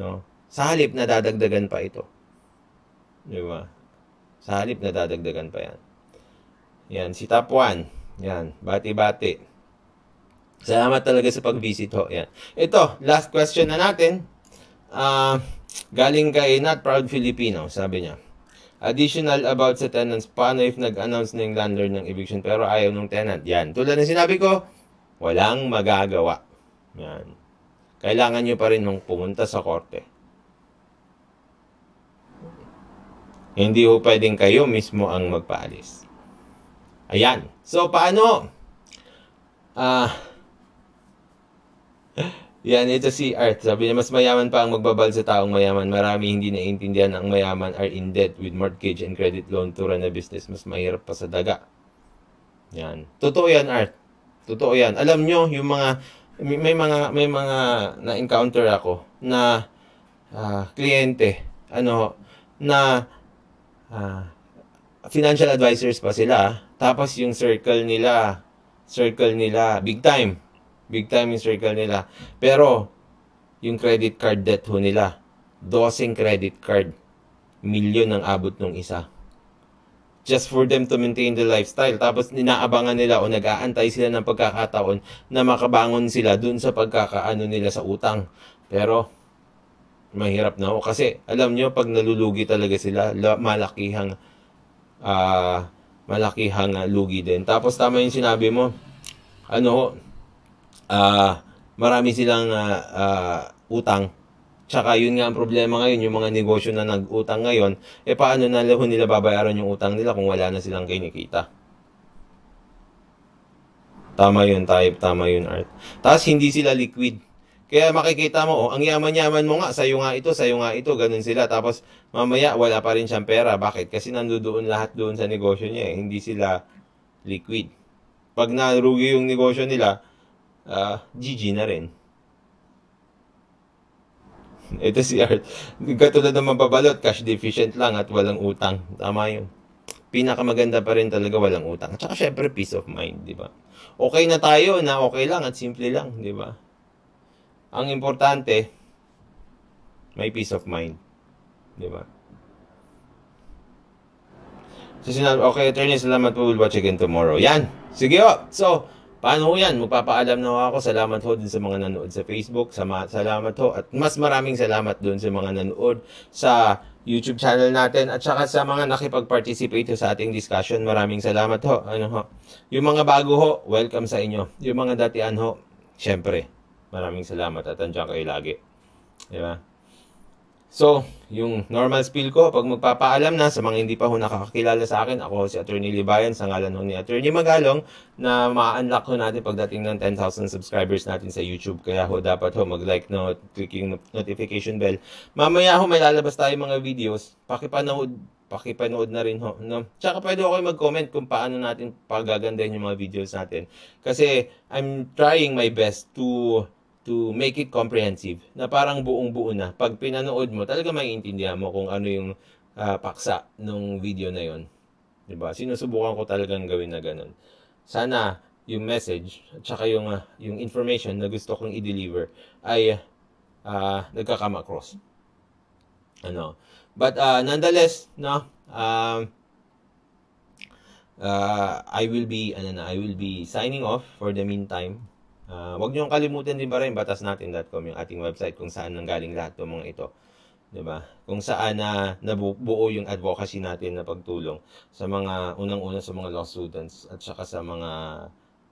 No? Sa halip nadadagdagan pa ito. Di ba? Sa halip nadadagdagan pa yan. Yan, si Top 1. Yan, bati-bati. Salamat talaga sa pag-visit ho. Yan. Ito, last question na natin. Uh, galing kay Not Proud Filipino, sabi niya. Additional about sa tenants, paano if nag-announce na yung landlord ng eviction pero ayaw ng tenant? Yan. Tulad ng sinabi ko, walang magagawa. Yan. Kailangan nyo pa rin mong pumunta sa korte. Hindi ho pwedeng kayo mismo ang magpaalis. Ayan. So, paano? Ah... Uh, yan, ito si Art. Sabi niya, mas mayaman pa ang magbabal sa taong mayaman. Marami hindi naiintindihan ang mayaman are in debt with mortgage and credit loan to run a business. Mas mahirap pa sa daga. Yan. Totoo yan, Art. Totoo yan. Alam nyo, yung mga, may, may mga, may mga na-encounter ako na uh, kliyente, ano, na uh, financial advisors pa sila. Tapos yung circle nila, circle nila, big time Big time yung circle nila. Pero, yung credit card debt ho nila, 12 credit card, milyon ang abot nung isa. Just for them to maintain the lifestyle. Tapos, ninaabangan nila o nag-aantay sila ng pagkakataon na makabangon sila dun sa pagkakaano nila sa utang. Pero, mahirap na ako. Kasi, alam nyo, pag nalulugi talaga sila, malakihang, uh, malakihang ah, lugi din. Tapos, tama yung sinabi mo, ano, uh, marami silang uh, uh, utang. Tsaka yun nga ang problema ngayon, yung mga negosyo na nag-utang ngayon, eh paano na ho nila babayaran yung utang nila kung wala na silang kinikita? Tama yun, type. Tama yun, Art. Tapos hindi sila liquid. Kaya makikita mo, oh, ang yaman-yaman mo nga, sa'yo nga ito, sa'yo nga ito, ganun sila. Tapos mamaya, wala pa rin siyang pera. Bakit? Kasi nandoon lahat doon sa negosyo niya. Eh. Hindi sila liquid. Pag narugi yung negosyo nila, uh, GG na rin. Ito si Art. Katulad ng mababalot, cash deficient lang at walang utang. Tama yun. Pinakamaganda pa rin talaga walang utang. Tsaka syempre peace of mind, di ba? Okay na tayo na okay lang at simple lang, di ba? Ang importante, may peace of mind. Di ba? So sinabi, okay, attorney, salamat po. We'll watch again tomorrow. Yan! Sige o! So, Paano yan? Magpapaalam na ako. Salamat ho din sa mga nanood sa Facebook. Sama, salamat ho. At mas maraming salamat doon sa mga nanood sa YouTube channel natin. At saka sa mga nakipag-participate sa ating discussion. Maraming salamat ho. Ano ho. Yung mga bago ho, welcome sa inyo. Yung mga datian ho, syempre. Maraming salamat at andyan kayo lagi. Di ba? So, yung normal spiel ko, pag magpapaalam na sa mga hindi pa ho nakakakilala sa akin, ako si Attorney Libayan, sa ngalan ho ni Attorney Magalong, na ma-unlock ho natin pagdating ng 10,000 subscribers natin sa YouTube. Kaya ho, dapat ho mag-like na ho, click yung notification bell. Mamaya ho, may lalabas tayo mga videos. Pakipanood, pakipanood na rin ho. No? Tsaka pwede ako kayo mag-comment kung paano natin pagagandahin yung mga videos natin. Kasi I'm trying my best to to make it comprehensive na parang buong-buo na. Pag pinanood mo, talaga maiintindihan mo kung ano yung uh, paksa ng video na yon. 'Di ba? Sinusubukan ko talagang gawin na ganun. Sana yung message at saka yung uh, yung information na gusto kong i-deliver ay uh, ah, nagka across. Ano? But uh, nonetheless, no. Um uh, uh, I will be ano na, I will be signing off for the meantime Uh, huwag niyong kalimutan din ba rin batasnatin.com yung ating website kung saan nanggaling lahat ng mga ito. 'di ba? Kung saan na nabubuo yung advocacy natin na pagtulong sa mga unang-una sa mga law students at saka sa mga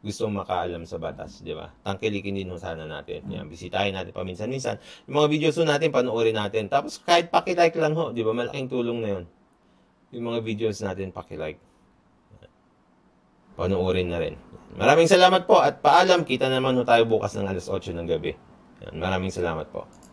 gusto makaalam sa batas, di ba? Tangkilikin din sana natin. Yan, bisitahin natin paminsan-minsan. Yung mga videos ho natin, panoorin natin. Tapos kahit paki-like lang ho, di ba? Malaking tulong na yun. Yung mga videos natin, paki-like panoorin na rin. Maraming salamat po at paalam. Kita naman tayo bukas ng alas 8 ng gabi. Maraming salamat po.